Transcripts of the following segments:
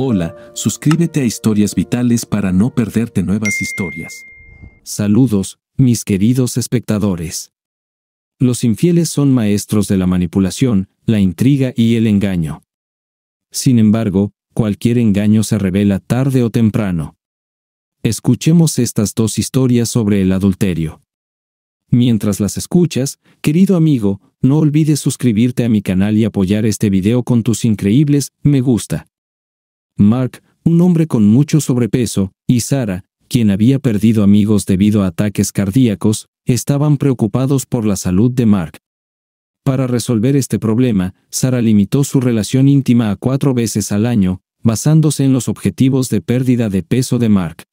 Hola, suscríbete a Historias Vitales para no perderte nuevas historias. Saludos, mis queridos espectadores. Los infieles son maestros de la manipulación, la intriga y el engaño. Sin embargo, cualquier engaño se revela tarde o temprano. Escuchemos estas dos historias sobre el adulterio. Mientras las escuchas, querido amigo, no olvides suscribirte a mi canal y apoyar este video con tus increíbles me gusta. Mark, un hombre con mucho sobrepeso, y Sara, quien había perdido amigos debido a ataques cardíacos, estaban preocupados por la salud de Mark. Para resolver este problema, Sara limitó su relación íntima a cuatro veces al año, basándose en los objetivos de pérdida de peso de Mark.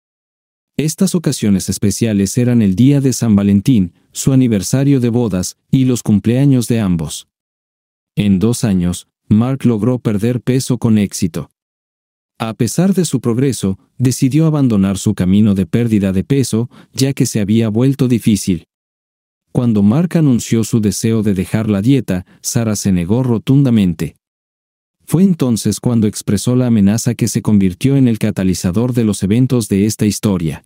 Estas ocasiones especiales eran el día de San Valentín, su aniversario de bodas y los cumpleaños de ambos. En dos años, Mark logró perder peso con éxito. A pesar de su progreso, decidió abandonar su camino de pérdida de peso, ya que se había vuelto difícil. Cuando Mark anunció su deseo de dejar la dieta, Sara se negó rotundamente. Fue entonces cuando expresó la amenaza que se convirtió en el catalizador de los eventos de esta historia.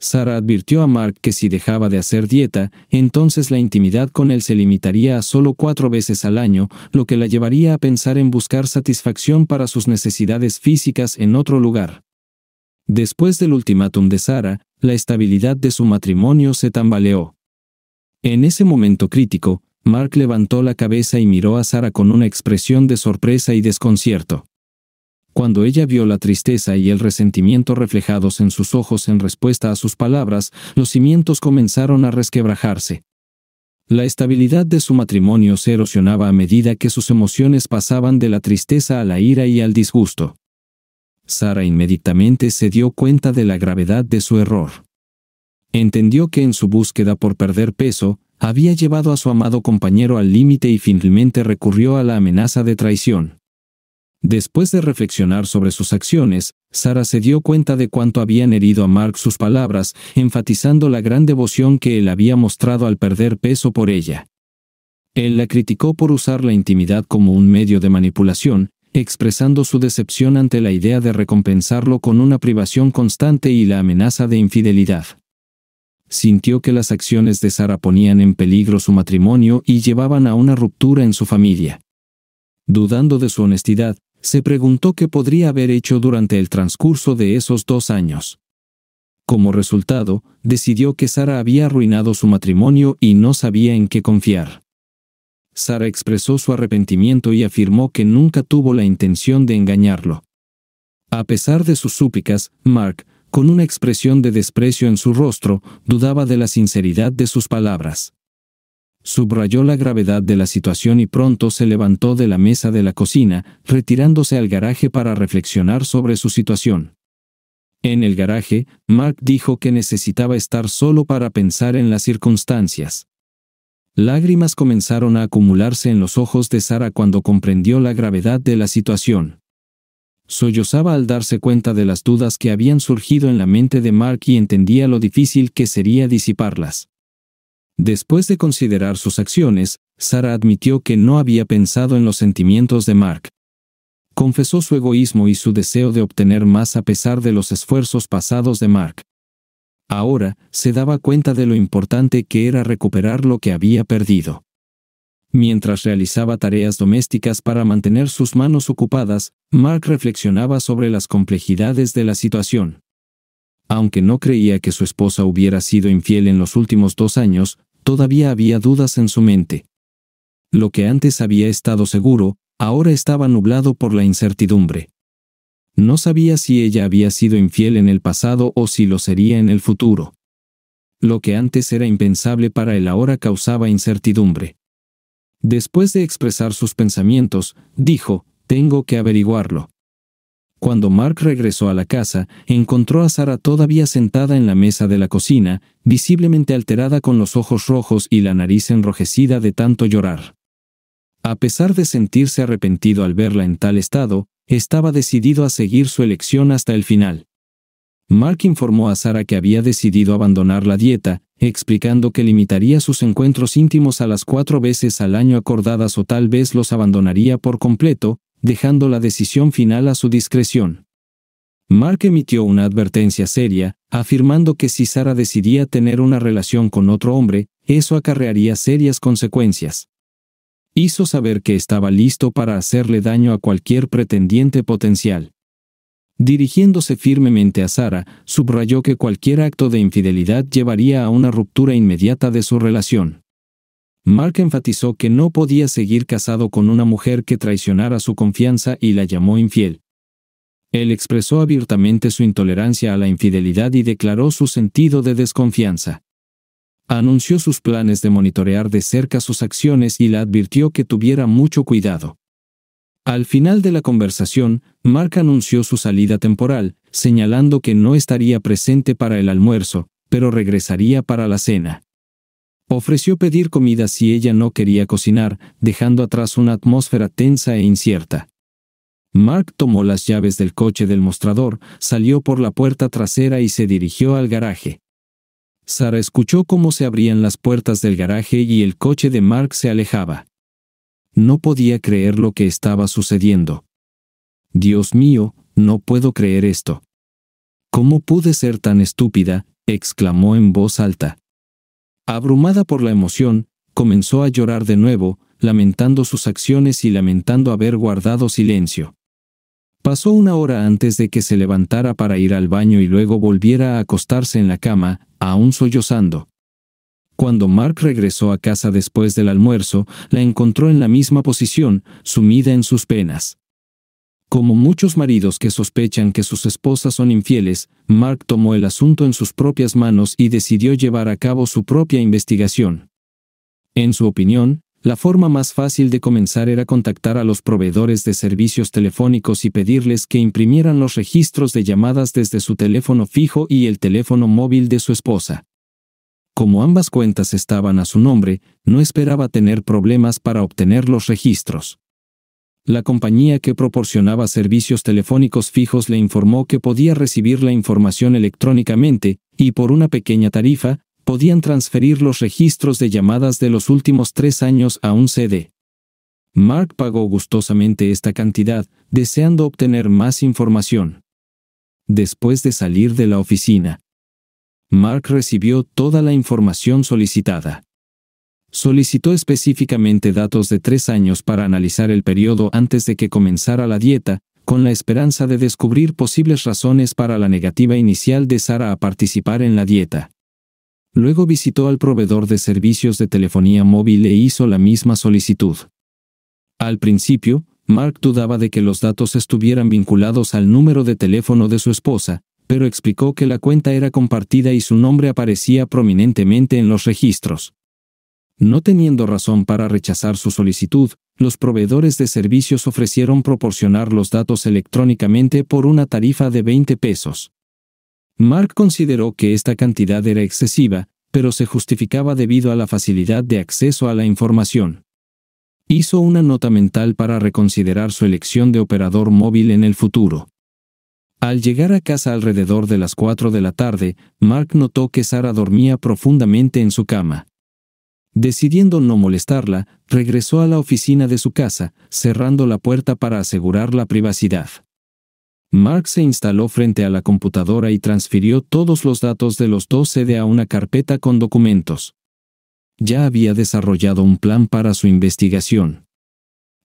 Sara advirtió a Mark que si dejaba de hacer dieta, entonces la intimidad con él se limitaría a solo cuatro veces al año, lo que la llevaría a pensar en buscar satisfacción para sus necesidades físicas en otro lugar. Después del ultimátum de Sara, la estabilidad de su matrimonio se tambaleó. En ese momento crítico, Mark levantó la cabeza y miró a Sara con una expresión de sorpresa y desconcierto. Cuando ella vio la tristeza y el resentimiento reflejados en sus ojos en respuesta a sus palabras, los cimientos comenzaron a resquebrajarse. La estabilidad de su matrimonio se erosionaba a medida que sus emociones pasaban de la tristeza a la ira y al disgusto. Sara inmediatamente se dio cuenta de la gravedad de su error. Entendió que en su búsqueda por perder peso, había llevado a su amado compañero al límite y finalmente recurrió a la amenaza de traición. Después de reflexionar sobre sus acciones, Sara se dio cuenta de cuánto habían herido a Mark sus palabras, enfatizando la gran devoción que él había mostrado al perder peso por ella. Él la criticó por usar la intimidad como un medio de manipulación, expresando su decepción ante la idea de recompensarlo con una privación constante y la amenaza de infidelidad. Sintió que las acciones de Sara ponían en peligro su matrimonio y llevaban a una ruptura en su familia. Dudando de su honestidad, se preguntó qué podría haber hecho durante el transcurso de esos dos años. Como resultado, decidió que Sara había arruinado su matrimonio y no sabía en qué confiar. Sara expresó su arrepentimiento y afirmó que nunca tuvo la intención de engañarlo. A pesar de sus súplicas, Mark, con una expresión de desprecio en su rostro, dudaba de la sinceridad de sus palabras. Subrayó la gravedad de la situación y pronto se levantó de la mesa de la cocina, retirándose al garaje para reflexionar sobre su situación. En el garaje, Mark dijo que necesitaba estar solo para pensar en las circunstancias. Lágrimas comenzaron a acumularse en los ojos de Sara cuando comprendió la gravedad de la situación. Sollozaba al darse cuenta de las dudas que habían surgido en la mente de Mark y entendía lo difícil que sería disiparlas. Después de considerar sus acciones, Sara admitió que no había pensado en los sentimientos de Mark. Confesó su egoísmo y su deseo de obtener más a pesar de los esfuerzos pasados de Mark. Ahora, se daba cuenta de lo importante que era recuperar lo que había perdido. Mientras realizaba tareas domésticas para mantener sus manos ocupadas, Mark reflexionaba sobre las complejidades de la situación. Aunque no creía que su esposa hubiera sido infiel en los últimos dos años, todavía había dudas en su mente. Lo que antes había estado seguro, ahora estaba nublado por la incertidumbre. No sabía si ella había sido infiel en el pasado o si lo sería en el futuro. Lo que antes era impensable para él ahora causaba incertidumbre. Después de expresar sus pensamientos, dijo, tengo que averiguarlo. Cuando Mark regresó a la casa, encontró a Sara todavía sentada en la mesa de la cocina, visiblemente alterada con los ojos rojos y la nariz enrojecida de tanto llorar. A pesar de sentirse arrepentido al verla en tal estado, estaba decidido a seguir su elección hasta el final. Mark informó a Sara que había decidido abandonar la dieta, explicando que limitaría sus encuentros íntimos a las cuatro veces al año acordadas o tal vez los abandonaría por completo, dejando la decisión final a su discreción. Mark emitió una advertencia seria, afirmando que si Sara decidía tener una relación con otro hombre, eso acarrearía serias consecuencias. Hizo saber que estaba listo para hacerle daño a cualquier pretendiente potencial. Dirigiéndose firmemente a Sara, subrayó que cualquier acto de infidelidad llevaría a una ruptura inmediata de su relación. Mark enfatizó que no podía seguir casado con una mujer que traicionara su confianza y la llamó infiel. Él expresó abiertamente su intolerancia a la infidelidad y declaró su sentido de desconfianza. Anunció sus planes de monitorear de cerca sus acciones y la advirtió que tuviera mucho cuidado. Al final de la conversación, Mark anunció su salida temporal, señalando que no estaría presente para el almuerzo, pero regresaría para la cena. Ofreció pedir comida si ella no quería cocinar, dejando atrás una atmósfera tensa e incierta. Mark tomó las llaves del coche del mostrador, salió por la puerta trasera y se dirigió al garaje. Sara escuchó cómo se abrían las puertas del garaje y el coche de Mark se alejaba. No podía creer lo que estaba sucediendo. Dios mío, no puedo creer esto. ¿Cómo pude ser tan estúpida? exclamó en voz alta. Abrumada por la emoción, comenzó a llorar de nuevo, lamentando sus acciones y lamentando haber guardado silencio. Pasó una hora antes de que se levantara para ir al baño y luego volviera a acostarse en la cama, aún sollozando. Cuando Mark regresó a casa después del almuerzo, la encontró en la misma posición, sumida en sus penas. Como muchos maridos que sospechan que sus esposas son infieles, Mark tomó el asunto en sus propias manos y decidió llevar a cabo su propia investigación. En su opinión, la forma más fácil de comenzar era contactar a los proveedores de servicios telefónicos y pedirles que imprimieran los registros de llamadas desde su teléfono fijo y el teléfono móvil de su esposa. Como ambas cuentas estaban a su nombre, no esperaba tener problemas para obtener los registros la compañía que proporcionaba servicios telefónicos fijos le informó que podía recibir la información electrónicamente, y por una pequeña tarifa, podían transferir los registros de llamadas de los últimos tres años a un CD. Mark pagó gustosamente esta cantidad, deseando obtener más información. Después de salir de la oficina, Mark recibió toda la información solicitada solicitó específicamente datos de tres años para analizar el periodo antes de que comenzara la dieta, con la esperanza de descubrir posibles razones para la negativa inicial de Sara a participar en la dieta. Luego visitó al proveedor de servicios de telefonía móvil e hizo la misma solicitud. Al principio, Mark dudaba de que los datos estuvieran vinculados al número de teléfono de su esposa, pero explicó que la cuenta era compartida y su nombre aparecía prominentemente en los registros. No teniendo razón para rechazar su solicitud, los proveedores de servicios ofrecieron proporcionar los datos electrónicamente por una tarifa de 20 pesos. Mark consideró que esta cantidad era excesiva, pero se justificaba debido a la facilidad de acceso a la información. Hizo una nota mental para reconsiderar su elección de operador móvil en el futuro. Al llegar a casa alrededor de las 4 de la tarde, Mark notó que Sara dormía profundamente en su cama. Decidiendo no molestarla, regresó a la oficina de su casa, cerrando la puerta para asegurar la privacidad. Mark se instaló frente a la computadora y transfirió todos los datos de los dos CD a una carpeta con documentos. Ya había desarrollado un plan para su investigación.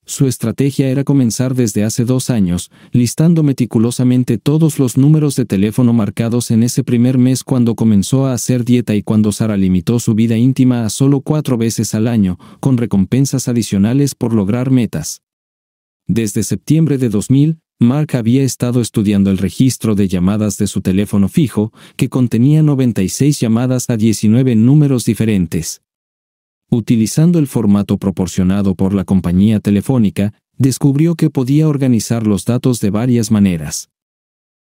Su estrategia era comenzar desde hace dos años, listando meticulosamente todos los números de teléfono marcados en ese primer mes cuando comenzó a hacer dieta y cuando Sara limitó su vida íntima a solo cuatro veces al año, con recompensas adicionales por lograr metas. Desde septiembre de 2000, Mark había estado estudiando el registro de llamadas de su teléfono fijo, que contenía 96 llamadas a 19 números diferentes utilizando el formato proporcionado por la compañía telefónica, descubrió que podía organizar los datos de varias maneras.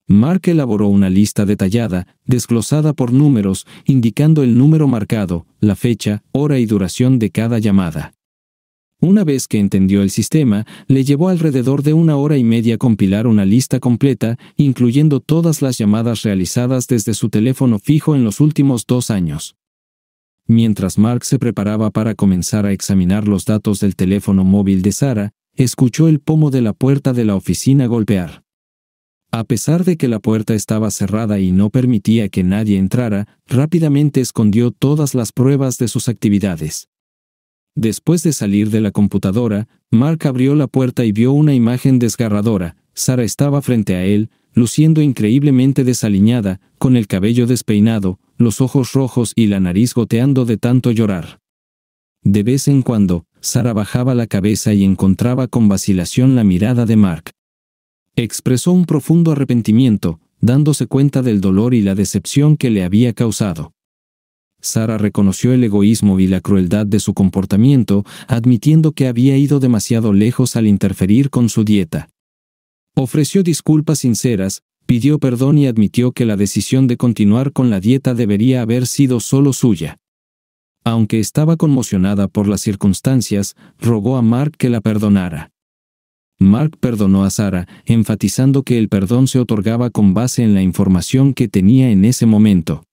Mark elaboró una lista detallada, desglosada por números, indicando el número marcado, la fecha, hora y duración de cada llamada. Una vez que entendió el sistema, le llevó alrededor de una hora y media compilar una lista completa, incluyendo todas las llamadas realizadas desde su teléfono fijo en los últimos dos años. Mientras Mark se preparaba para comenzar a examinar los datos del teléfono móvil de Sara, escuchó el pomo de la puerta de la oficina golpear. A pesar de que la puerta estaba cerrada y no permitía que nadie entrara, rápidamente escondió todas las pruebas de sus actividades. Después de salir de la computadora, Mark abrió la puerta y vio una imagen desgarradora. Sara estaba frente a él, luciendo increíblemente desaliñada, con el cabello despeinado, los ojos rojos y la nariz goteando de tanto llorar. De vez en cuando, Sara bajaba la cabeza y encontraba con vacilación la mirada de Mark. Expresó un profundo arrepentimiento, dándose cuenta del dolor y la decepción que le había causado. Sara reconoció el egoísmo y la crueldad de su comportamiento, admitiendo que había ido demasiado lejos al interferir con su dieta. Ofreció disculpas sinceras, pidió perdón y admitió que la decisión de continuar con la dieta debería haber sido solo suya. Aunque estaba conmocionada por las circunstancias, rogó a Mark que la perdonara. Mark perdonó a Sara, enfatizando que el perdón se otorgaba con base en la información que tenía en ese momento.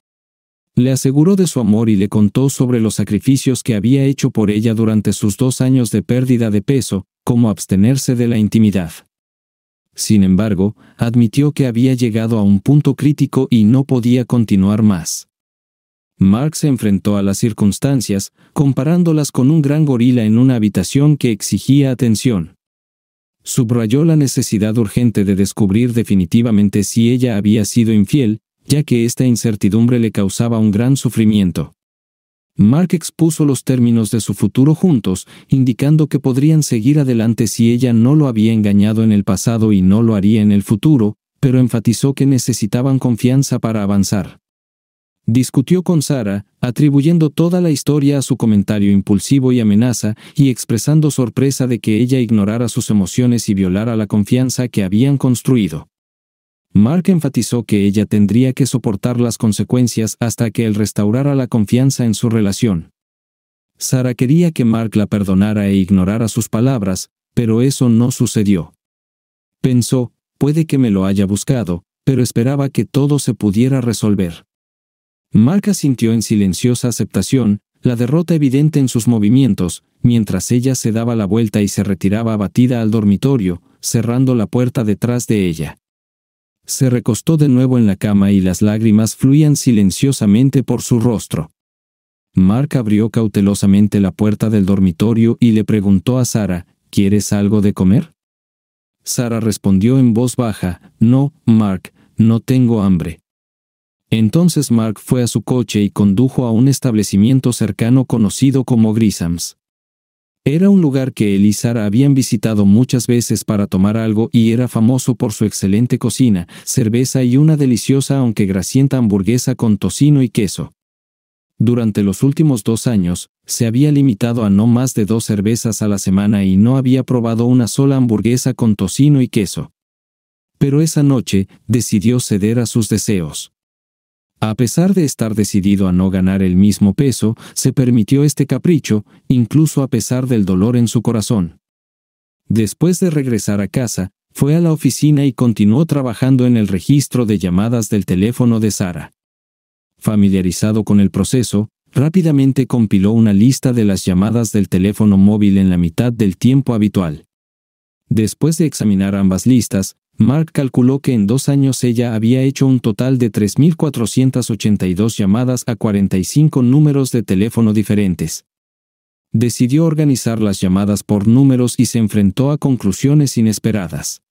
Le aseguró de su amor y le contó sobre los sacrificios que había hecho por ella durante sus dos años de pérdida de peso, como abstenerse de la intimidad. Sin embargo, admitió que había llegado a un punto crítico y no podía continuar más. Marx se enfrentó a las circunstancias, comparándolas con un gran gorila en una habitación que exigía atención. Subrayó la necesidad urgente de descubrir definitivamente si ella había sido infiel, ya que esta incertidumbre le causaba un gran sufrimiento. Mark expuso los términos de su futuro juntos, indicando que podrían seguir adelante si ella no lo había engañado en el pasado y no lo haría en el futuro, pero enfatizó que necesitaban confianza para avanzar. Discutió con Sara, atribuyendo toda la historia a su comentario impulsivo y amenaza, y expresando sorpresa de que ella ignorara sus emociones y violara la confianza que habían construido. Mark enfatizó que ella tendría que soportar las consecuencias hasta que él restaurara la confianza en su relación. Sara quería que Mark la perdonara e ignorara sus palabras, pero eso no sucedió. Pensó, puede que me lo haya buscado, pero esperaba que todo se pudiera resolver. Mark sintió en silenciosa aceptación, la derrota evidente en sus movimientos, mientras ella se daba la vuelta y se retiraba abatida al dormitorio, cerrando la puerta detrás de ella. Se recostó de nuevo en la cama y las lágrimas fluían silenciosamente por su rostro. Mark abrió cautelosamente la puerta del dormitorio y le preguntó a Sara, ¿Quieres algo de comer? Sara respondió en voz baja, No, Mark, no tengo hambre. Entonces Mark fue a su coche y condujo a un establecimiento cercano conocido como Grisams. Era un lugar que él habían visitado muchas veces para tomar algo y era famoso por su excelente cocina, cerveza y una deliciosa aunque grasienta hamburguesa con tocino y queso. Durante los últimos dos años, se había limitado a no más de dos cervezas a la semana y no había probado una sola hamburguesa con tocino y queso. Pero esa noche, decidió ceder a sus deseos. A pesar de estar decidido a no ganar el mismo peso, se permitió este capricho, incluso a pesar del dolor en su corazón. Después de regresar a casa, fue a la oficina y continuó trabajando en el registro de llamadas del teléfono de Sara. Familiarizado con el proceso, rápidamente compiló una lista de las llamadas del teléfono móvil en la mitad del tiempo habitual. Después de examinar ambas listas, Mark calculó que en dos años ella había hecho un total de 3.482 llamadas a 45 números de teléfono diferentes. Decidió organizar las llamadas por números y se enfrentó a conclusiones inesperadas.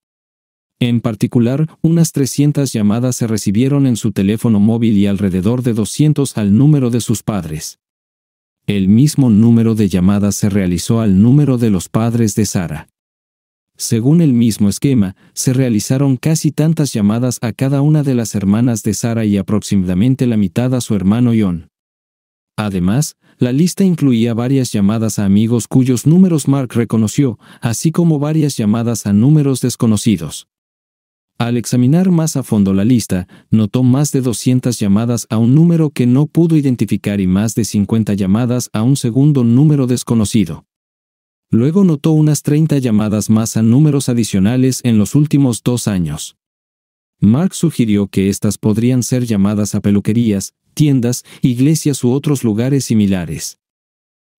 En particular, unas 300 llamadas se recibieron en su teléfono móvil y alrededor de 200 al número de sus padres. El mismo número de llamadas se realizó al número de los padres de Sara. Según el mismo esquema, se realizaron casi tantas llamadas a cada una de las hermanas de Sara y aproximadamente la mitad a su hermano John. Además, la lista incluía varias llamadas a amigos cuyos números Mark reconoció, así como varias llamadas a números desconocidos. Al examinar más a fondo la lista, notó más de 200 llamadas a un número que no pudo identificar y más de 50 llamadas a un segundo número desconocido. Luego notó unas 30 llamadas más a números adicionales en los últimos dos años. Mark sugirió que estas podrían ser llamadas a peluquerías, tiendas, iglesias u otros lugares similares.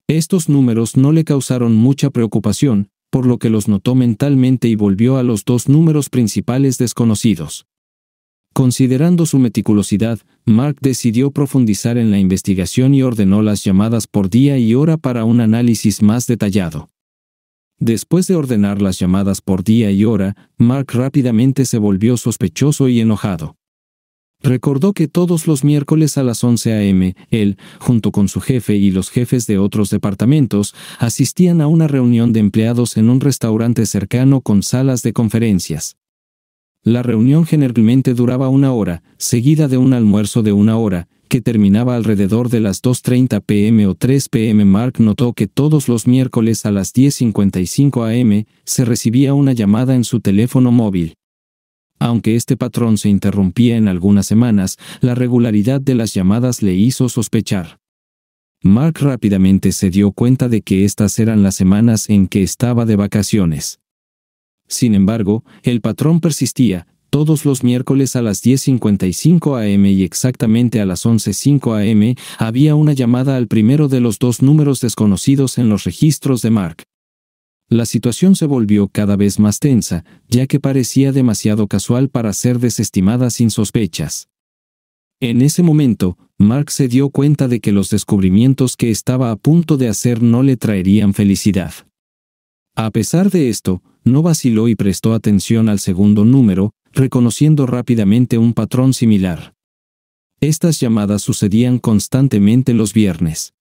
Estos números no le causaron mucha preocupación, por lo que los notó mentalmente y volvió a los dos números principales desconocidos. Considerando su meticulosidad, Mark decidió profundizar en la investigación y ordenó las llamadas por día y hora para un análisis más detallado. Después de ordenar las llamadas por día y hora, Mark rápidamente se volvió sospechoso y enojado. Recordó que todos los miércoles a las 11 a.m., él, junto con su jefe y los jefes de otros departamentos, asistían a una reunión de empleados en un restaurante cercano con salas de conferencias. La reunión generalmente duraba una hora, seguida de un almuerzo de una hora, que terminaba alrededor de las 2.30 pm o 3 pm, Mark notó que todos los miércoles a las 10.55 am se recibía una llamada en su teléfono móvil. Aunque este patrón se interrumpía en algunas semanas, la regularidad de las llamadas le hizo sospechar. Mark rápidamente se dio cuenta de que estas eran las semanas en que estaba de vacaciones. Sin embargo, el patrón persistía, todos los miércoles a las 10.55 am y exactamente a las 11.05 am, había una llamada al primero de los dos números desconocidos en los registros de Mark. La situación se volvió cada vez más tensa, ya que parecía demasiado casual para ser desestimada sin sospechas. En ese momento, Mark se dio cuenta de que los descubrimientos que estaba a punto de hacer no le traerían felicidad. A pesar de esto, no vaciló y prestó atención al segundo número, reconociendo rápidamente un patrón similar. Estas llamadas sucedían constantemente los viernes.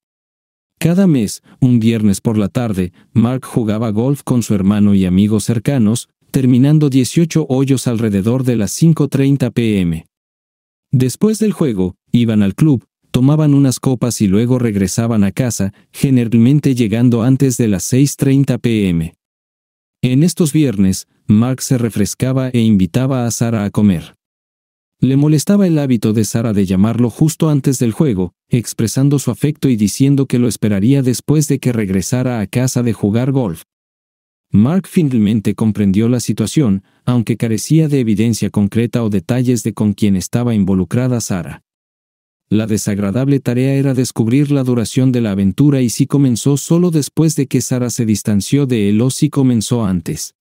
Cada mes, un viernes por la tarde, Mark jugaba golf con su hermano y amigos cercanos, terminando 18 hoyos alrededor de las 5.30 pm. Después del juego, iban al club, tomaban unas copas y luego regresaban a casa, generalmente llegando antes de las 6.30 pm. En estos viernes, Mark se refrescaba e invitaba a Sara a comer. Le molestaba el hábito de Sara de llamarlo justo antes del juego, expresando su afecto y diciendo que lo esperaría después de que regresara a casa de jugar golf. Mark finalmente comprendió la situación, aunque carecía de evidencia concreta o detalles de con quién estaba involucrada Sara. La desagradable tarea era descubrir la duración de la aventura y si comenzó solo después de que Sara se distanció de él o si comenzó antes.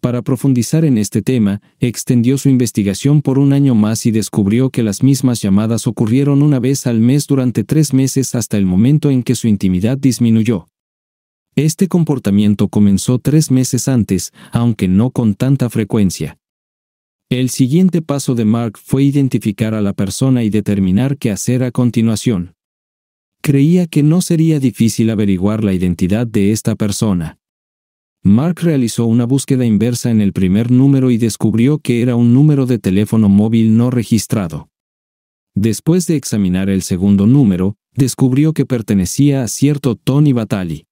Para profundizar en este tema, extendió su investigación por un año más y descubrió que las mismas llamadas ocurrieron una vez al mes durante tres meses hasta el momento en que su intimidad disminuyó. Este comportamiento comenzó tres meses antes, aunque no con tanta frecuencia. El siguiente paso de Mark fue identificar a la persona y determinar qué hacer a continuación. Creía que no sería difícil averiguar la identidad de esta persona. Mark realizó una búsqueda inversa en el primer número y descubrió que era un número de teléfono móvil no registrado. Después de examinar el segundo número, descubrió que pertenecía a cierto Tony Batali.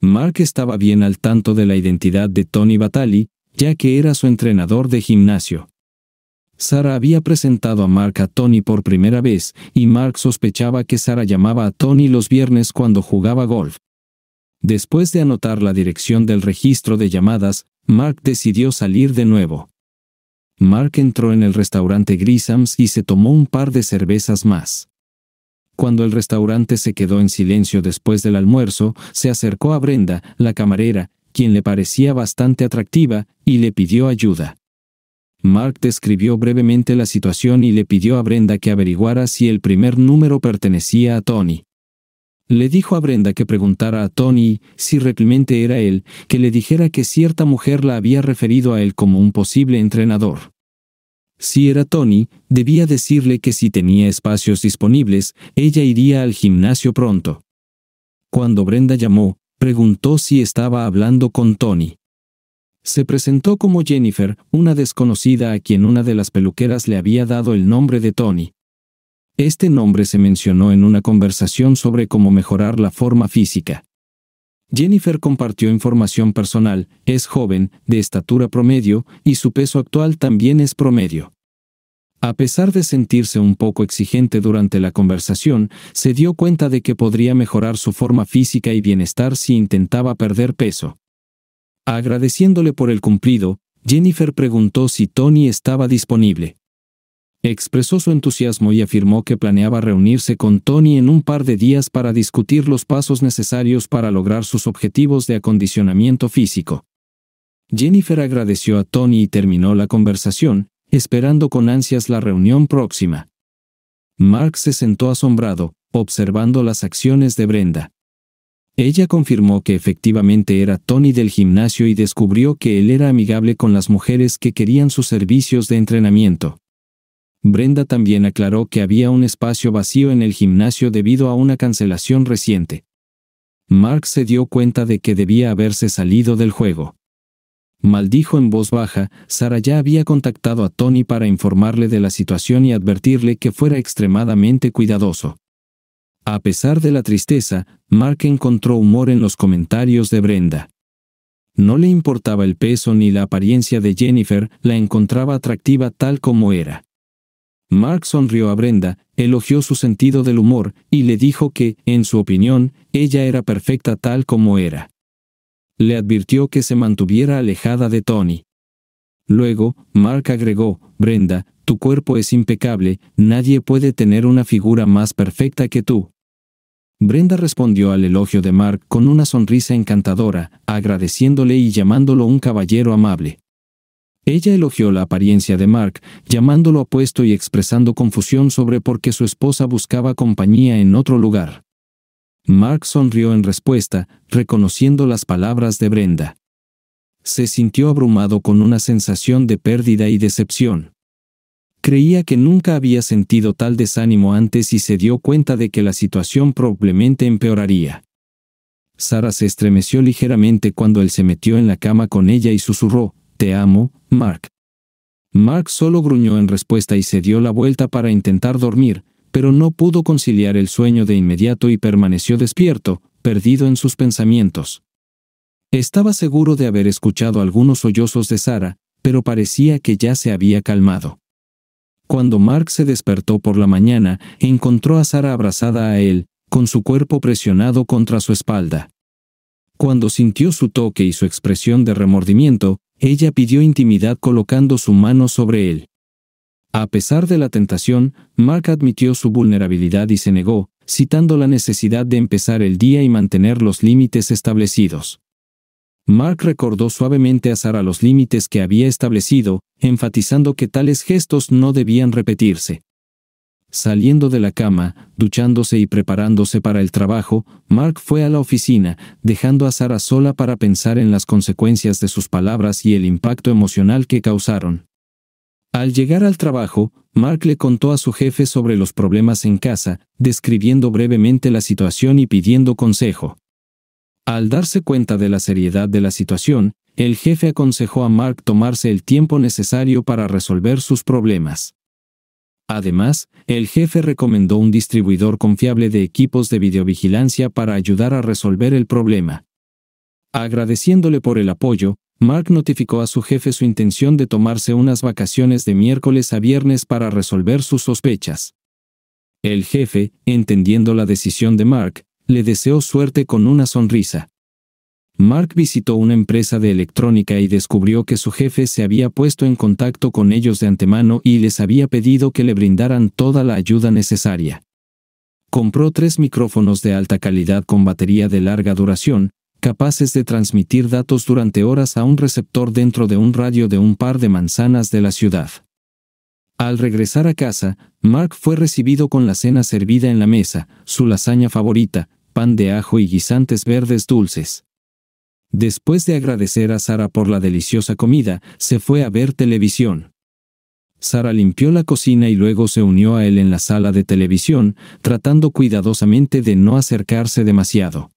Mark estaba bien al tanto de la identidad de Tony Batali, ya que era su entrenador de gimnasio. Sara había presentado a Mark a Tony por primera vez, y Mark sospechaba que Sara llamaba a Tony los viernes cuando jugaba golf. Después de anotar la dirección del registro de llamadas, Mark decidió salir de nuevo. Mark entró en el restaurante Grisams y se tomó un par de cervezas más. Cuando el restaurante se quedó en silencio después del almuerzo, se acercó a Brenda, la camarera, quien le parecía bastante atractiva, y le pidió ayuda. Mark describió brevemente la situación y le pidió a Brenda que averiguara si el primer número pertenecía a Tony. Le dijo a Brenda que preguntara a Tony si realmente era él, que le dijera que cierta mujer la había referido a él como un posible entrenador. Si era Tony, debía decirle que si tenía espacios disponibles, ella iría al gimnasio pronto. Cuando Brenda llamó, preguntó si estaba hablando con Tony. Se presentó como Jennifer, una desconocida a quien una de las peluqueras le había dado el nombre de Tony. Este nombre se mencionó en una conversación sobre cómo mejorar la forma física. Jennifer compartió información personal, es joven, de estatura promedio, y su peso actual también es promedio. A pesar de sentirse un poco exigente durante la conversación, se dio cuenta de que podría mejorar su forma física y bienestar si intentaba perder peso. Agradeciéndole por el cumplido, Jennifer preguntó si Tony estaba disponible. Expresó su entusiasmo y afirmó que planeaba reunirse con Tony en un par de días para discutir los pasos necesarios para lograr sus objetivos de acondicionamiento físico. Jennifer agradeció a Tony y terminó la conversación, esperando con ansias la reunión próxima. Mark se sentó asombrado, observando las acciones de Brenda. Ella confirmó que efectivamente era Tony del gimnasio y descubrió que él era amigable con las mujeres que querían sus servicios de entrenamiento. Brenda también aclaró que había un espacio vacío en el gimnasio debido a una cancelación reciente. Mark se dio cuenta de que debía haberse salido del juego maldijo en voz baja, Sara ya había contactado a Tony para informarle de la situación y advertirle que fuera extremadamente cuidadoso. A pesar de la tristeza, Mark encontró humor en los comentarios de Brenda. No le importaba el peso ni la apariencia de Jennifer, la encontraba atractiva tal como era. Mark sonrió a Brenda, elogió su sentido del humor y le dijo que, en su opinión, ella era perfecta tal como era le advirtió que se mantuviera alejada de Tony. Luego, Mark agregó, Brenda, tu cuerpo es impecable, nadie puede tener una figura más perfecta que tú. Brenda respondió al elogio de Mark con una sonrisa encantadora, agradeciéndole y llamándolo un caballero amable. Ella elogió la apariencia de Mark, llamándolo apuesto y expresando confusión sobre por qué su esposa buscaba compañía en otro lugar. Mark sonrió en respuesta, reconociendo las palabras de Brenda. Se sintió abrumado con una sensación de pérdida y decepción. Creía que nunca había sentido tal desánimo antes y se dio cuenta de que la situación probablemente empeoraría. Sara se estremeció ligeramente cuando él se metió en la cama con ella y susurró, Te amo, Mark. Mark solo gruñó en respuesta y se dio la vuelta para intentar dormir, pero no pudo conciliar el sueño de inmediato y permaneció despierto, perdido en sus pensamientos. Estaba seguro de haber escuchado algunos sollozos de Sara, pero parecía que ya se había calmado. Cuando Mark se despertó por la mañana, encontró a Sara abrazada a él, con su cuerpo presionado contra su espalda. Cuando sintió su toque y su expresión de remordimiento, ella pidió intimidad colocando su mano sobre él. A pesar de la tentación, Mark admitió su vulnerabilidad y se negó, citando la necesidad de empezar el día y mantener los límites establecidos. Mark recordó suavemente a Sara los límites que había establecido, enfatizando que tales gestos no debían repetirse. Saliendo de la cama, duchándose y preparándose para el trabajo, Mark fue a la oficina, dejando a Sara sola para pensar en las consecuencias de sus palabras y el impacto emocional que causaron. Al llegar al trabajo, Mark le contó a su jefe sobre los problemas en casa, describiendo brevemente la situación y pidiendo consejo. Al darse cuenta de la seriedad de la situación, el jefe aconsejó a Mark tomarse el tiempo necesario para resolver sus problemas. Además, el jefe recomendó un distribuidor confiable de equipos de videovigilancia para ayudar a resolver el problema. Agradeciéndole por el apoyo, Mark notificó a su jefe su intención de tomarse unas vacaciones de miércoles a viernes para resolver sus sospechas. El jefe, entendiendo la decisión de Mark, le deseó suerte con una sonrisa. Mark visitó una empresa de electrónica y descubrió que su jefe se había puesto en contacto con ellos de antemano y les había pedido que le brindaran toda la ayuda necesaria. Compró tres micrófonos de alta calidad con batería de larga duración, capaces de transmitir datos durante horas a un receptor dentro de un radio de un par de manzanas de la ciudad. Al regresar a casa, Mark fue recibido con la cena servida en la mesa, su lasaña favorita, pan de ajo y guisantes verdes dulces. Después de agradecer a Sara por la deliciosa comida, se fue a ver televisión. Sara limpió la cocina y luego se unió a él en la sala de televisión, tratando cuidadosamente de no acercarse demasiado.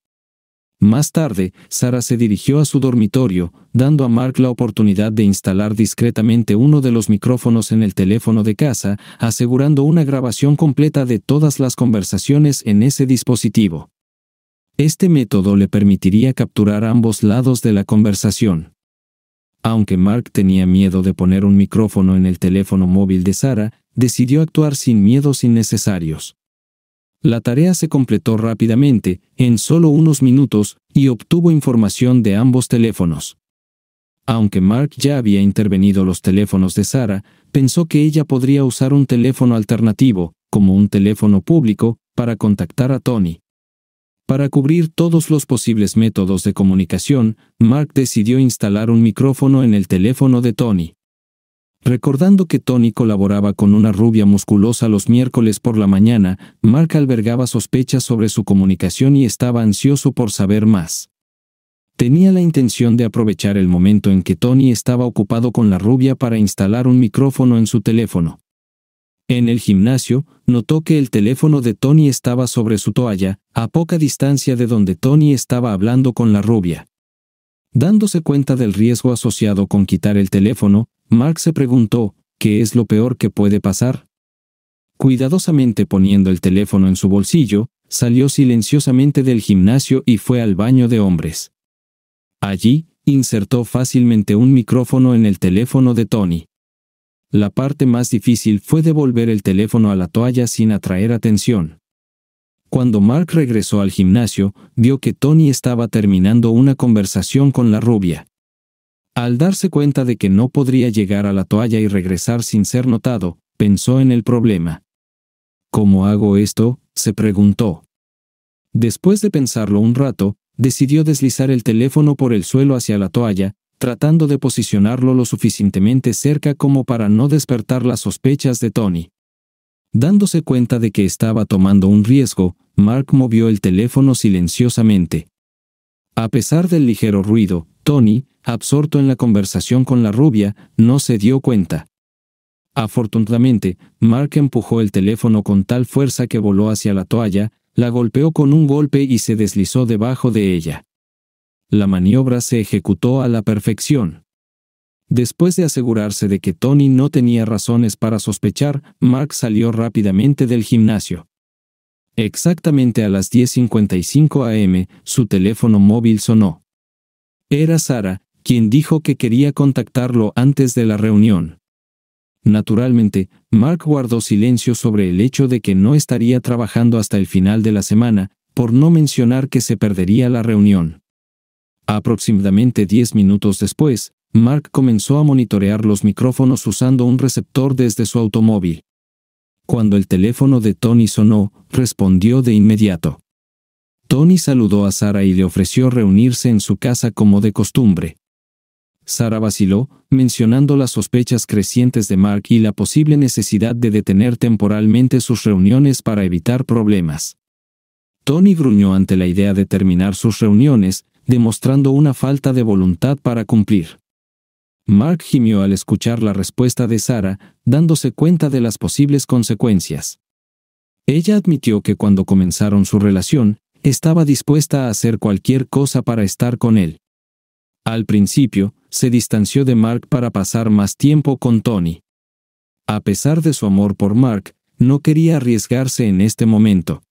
Más tarde, Sara se dirigió a su dormitorio, dando a Mark la oportunidad de instalar discretamente uno de los micrófonos en el teléfono de casa, asegurando una grabación completa de todas las conversaciones en ese dispositivo. Este método le permitiría capturar ambos lados de la conversación. Aunque Mark tenía miedo de poner un micrófono en el teléfono móvil de Sara, decidió actuar sin miedos innecesarios. La tarea se completó rápidamente, en solo unos minutos, y obtuvo información de ambos teléfonos. Aunque Mark ya había intervenido los teléfonos de Sara, pensó que ella podría usar un teléfono alternativo, como un teléfono público, para contactar a Tony. Para cubrir todos los posibles métodos de comunicación, Mark decidió instalar un micrófono en el teléfono de Tony. Recordando que Tony colaboraba con una rubia musculosa los miércoles por la mañana, Mark albergaba sospechas sobre su comunicación y estaba ansioso por saber más. Tenía la intención de aprovechar el momento en que Tony estaba ocupado con la rubia para instalar un micrófono en su teléfono. En el gimnasio, notó que el teléfono de Tony estaba sobre su toalla, a poca distancia de donde Tony estaba hablando con la rubia. Dándose cuenta del riesgo asociado con quitar el teléfono, Mark se preguntó, ¿qué es lo peor que puede pasar? Cuidadosamente poniendo el teléfono en su bolsillo, salió silenciosamente del gimnasio y fue al baño de hombres. Allí, insertó fácilmente un micrófono en el teléfono de Tony. La parte más difícil fue devolver el teléfono a la toalla sin atraer atención. Cuando Mark regresó al gimnasio, vio que Tony estaba terminando una conversación con la rubia. Al darse cuenta de que no podría llegar a la toalla y regresar sin ser notado, pensó en el problema. ¿Cómo hago esto? se preguntó. Después de pensarlo un rato, decidió deslizar el teléfono por el suelo hacia la toalla, tratando de posicionarlo lo suficientemente cerca como para no despertar las sospechas de Tony. Dándose cuenta de que estaba tomando un riesgo, Mark movió el teléfono silenciosamente. A pesar del ligero ruido, Tony, absorto en la conversación con la rubia, no se dio cuenta. Afortunadamente, Mark empujó el teléfono con tal fuerza que voló hacia la toalla, la golpeó con un golpe y se deslizó debajo de ella. La maniobra se ejecutó a la perfección. Después de asegurarse de que Tony no tenía razones para sospechar, Mark salió rápidamente del gimnasio. Exactamente a las 10.55 am, su teléfono móvil sonó. Era Sara, quien dijo que quería contactarlo antes de la reunión. Naturalmente, Mark guardó silencio sobre el hecho de que no estaría trabajando hasta el final de la semana, por no mencionar que se perdería la reunión. Aproximadamente diez minutos después, Mark comenzó a monitorear los micrófonos usando un receptor desde su automóvil. Cuando el teléfono de Tony sonó, respondió de inmediato. Tony saludó a Sara y le ofreció reunirse en su casa como de costumbre. Sara vaciló, mencionando las sospechas crecientes de Mark y la posible necesidad de detener temporalmente sus reuniones para evitar problemas. Tony gruñó ante la idea de terminar sus reuniones, demostrando una falta de voluntad para cumplir. Mark gimió al escuchar la respuesta de Sara, dándose cuenta de las posibles consecuencias. Ella admitió que cuando comenzaron su relación, estaba dispuesta a hacer cualquier cosa para estar con él. Al principio, se distanció de Mark para pasar más tiempo con Tony. A pesar de su amor por Mark, no quería arriesgarse en este momento.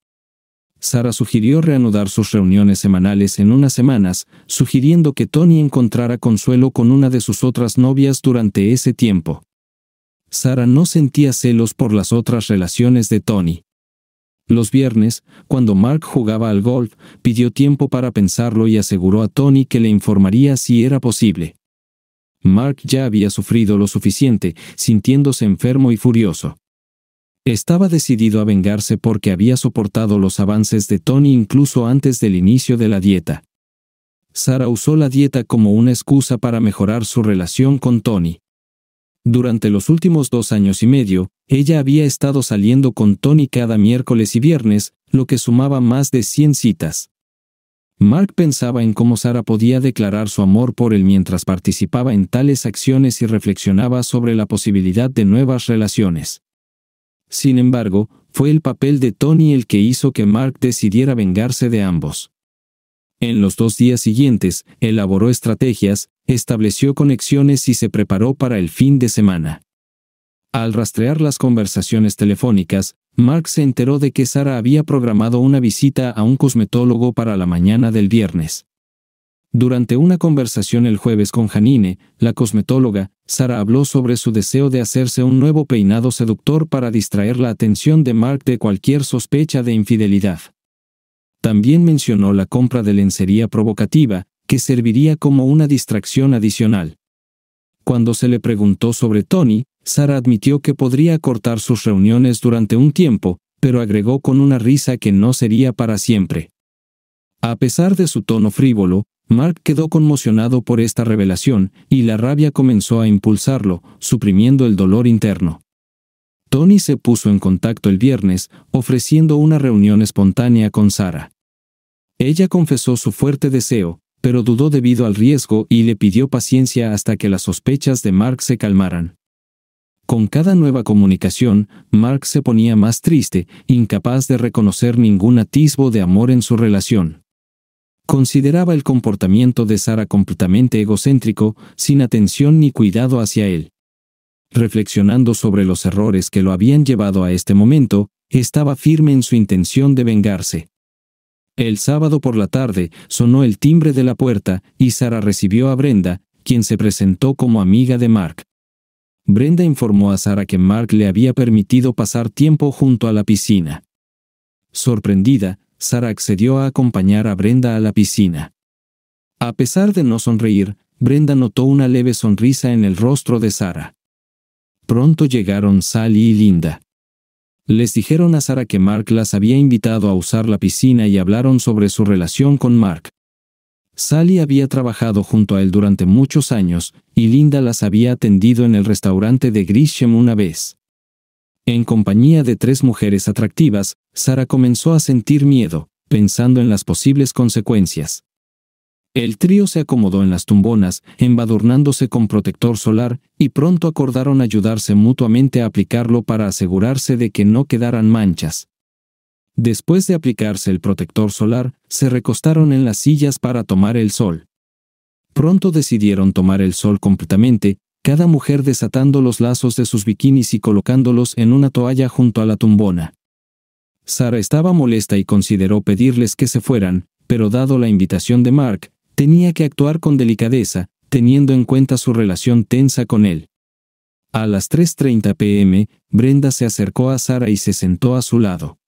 Sara sugirió reanudar sus reuniones semanales en unas semanas, sugiriendo que Tony encontrara consuelo con una de sus otras novias durante ese tiempo. Sara no sentía celos por las otras relaciones de Tony. Los viernes, cuando Mark jugaba al golf, pidió tiempo para pensarlo y aseguró a Tony que le informaría si era posible. Mark ya había sufrido lo suficiente, sintiéndose enfermo y furioso. Estaba decidido a vengarse porque había soportado los avances de Tony incluso antes del inicio de la dieta. Sara usó la dieta como una excusa para mejorar su relación con Tony. Durante los últimos dos años y medio, ella había estado saliendo con Tony cada miércoles y viernes, lo que sumaba más de 100 citas. Mark pensaba en cómo Sara podía declarar su amor por él mientras participaba en tales acciones y reflexionaba sobre la posibilidad de nuevas relaciones. Sin embargo, fue el papel de Tony el que hizo que Mark decidiera vengarse de ambos. En los dos días siguientes, elaboró estrategias, estableció conexiones y se preparó para el fin de semana. Al rastrear las conversaciones telefónicas, Mark se enteró de que Sara había programado una visita a un cosmetólogo para la mañana del viernes. Durante una conversación el jueves con Janine, la cosmetóloga, Sara habló sobre su deseo de hacerse un nuevo peinado seductor para distraer la atención de Mark de cualquier sospecha de infidelidad. También mencionó la compra de lencería provocativa, que serviría como una distracción adicional. Cuando se le preguntó sobre Tony, Sara admitió que podría cortar sus reuniones durante un tiempo, pero agregó con una risa que no sería para siempre. A pesar de su tono frívolo, Mark quedó conmocionado por esta revelación, y la rabia comenzó a impulsarlo, suprimiendo el dolor interno. Tony se puso en contacto el viernes, ofreciendo una reunión espontánea con Sara. Ella confesó su fuerte deseo, pero dudó debido al riesgo y le pidió paciencia hasta que las sospechas de Mark se calmaran. Con cada nueva comunicación, Mark se ponía más triste, incapaz de reconocer ningún atisbo de amor en su relación. Consideraba el comportamiento de Sara completamente egocéntrico, sin atención ni cuidado hacia él. Reflexionando sobre los errores que lo habían llevado a este momento, estaba firme en su intención de vengarse. El sábado por la tarde sonó el timbre de la puerta y Sara recibió a Brenda, quien se presentó como amiga de Mark. Brenda informó a Sara que Mark le había permitido pasar tiempo junto a la piscina. Sorprendida, Sara accedió a acompañar a Brenda a la piscina. A pesar de no sonreír, Brenda notó una leve sonrisa en el rostro de Sara. Pronto llegaron Sally y Linda. Les dijeron a Sara que Mark las había invitado a usar la piscina y hablaron sobre su relación con Mark. Sally había trabajado junto a él durante muchos años, y Linda las había atendido en el restaurante de Grisham una vez. En compañía de tres mujeres atractivas, Sara comenzó a sentir miedo, pensando en las posibles consecuencias. El trío se acomodó en las tumbonas, embadurnándose con protector solar, y pronto acordaron ayudarse mutuamente a aplicarlo para asegurarse de que no quedaran manchas. Después de aplicarse el protector solar, se recostaron en las sillas para tomar el sol. Pronto decidieron tomar el sol completamente, cada mujer desatando los lazos de sus bikinis y colocándolos en una toalla junto a la tumbona. Sara estaba molesta y consideró pedirles que se fueran, pero dado la invitación de Mark, Tenía que actuar con delicadeza, teniendo en cuenta su relación tensa con él. A las 3.30 pm, Brenda se acercó a Sara y se sentó a su lado.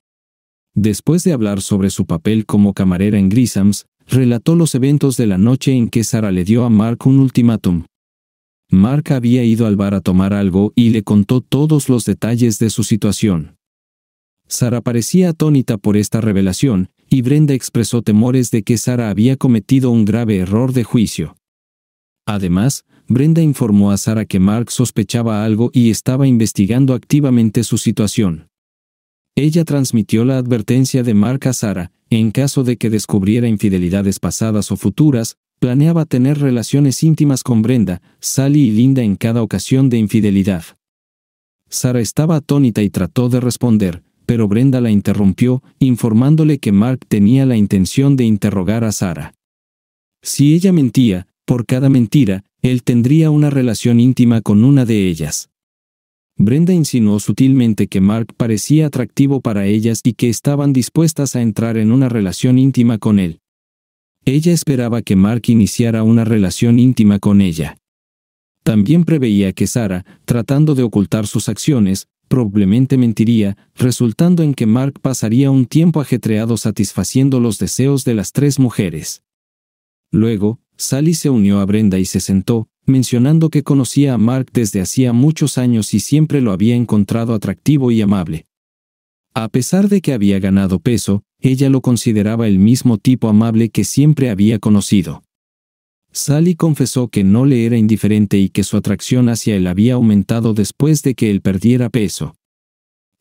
Después de hablar sobre su papel como camarera en Grisams, relató los eventos de la noche en que Sara le dio a Mark un ultimátum. Mark había ido al bar a tomar algo y le contó todos los detalles de su situación. Sara parecía atónita por esta revelación, y Brenda expresó temores de que Sara había cometido un grave error de juicio. Además, Brenda informó a Sara que Mark sospechaba algo y estaba investigando activamente su situación. Ella transmitió la advertencia de Mark a Sara, en caso de que descubriera infidelidades pasadas o futuras, planeaba tener relaciones íntimas con Brenda, Sally y Linda en cada ocasión de infidelidad. Sara estaba atónita y trató de responder, pero Brenda la interrumpió, informándole que Mark tenía la intención de interrogar a Sara. Si ella mentía, por cada mentira, él tendría una relación íntima con una de ellas. Brenda insinuó sutilmente que Mark parecía atractivo para ellas y que estaban dispuestas a entrar en una relación íntima con él. Ella esperaba que Mark iniciara una relación íntima con ella. También preveía que Sara, tratando de ocultar sus acciones, probablemente mentiría, resultando en que Mark pasaría un tiempo ajetreado satisfaciendo los deseos de las tres mujeres. Luego, Sally se unió a Brenda y se sentó, mencionando que conocía a Mark desde hacía muchos años y siempre lo había encontrado atractivo y amable. A pesar de que había ganado peso, ella lo consideraba el mismo tipo amable que siempre había conocido. Sally confesó que no le era indiferente y que su atracción hacia él había aumentado después de que él perdiera peso.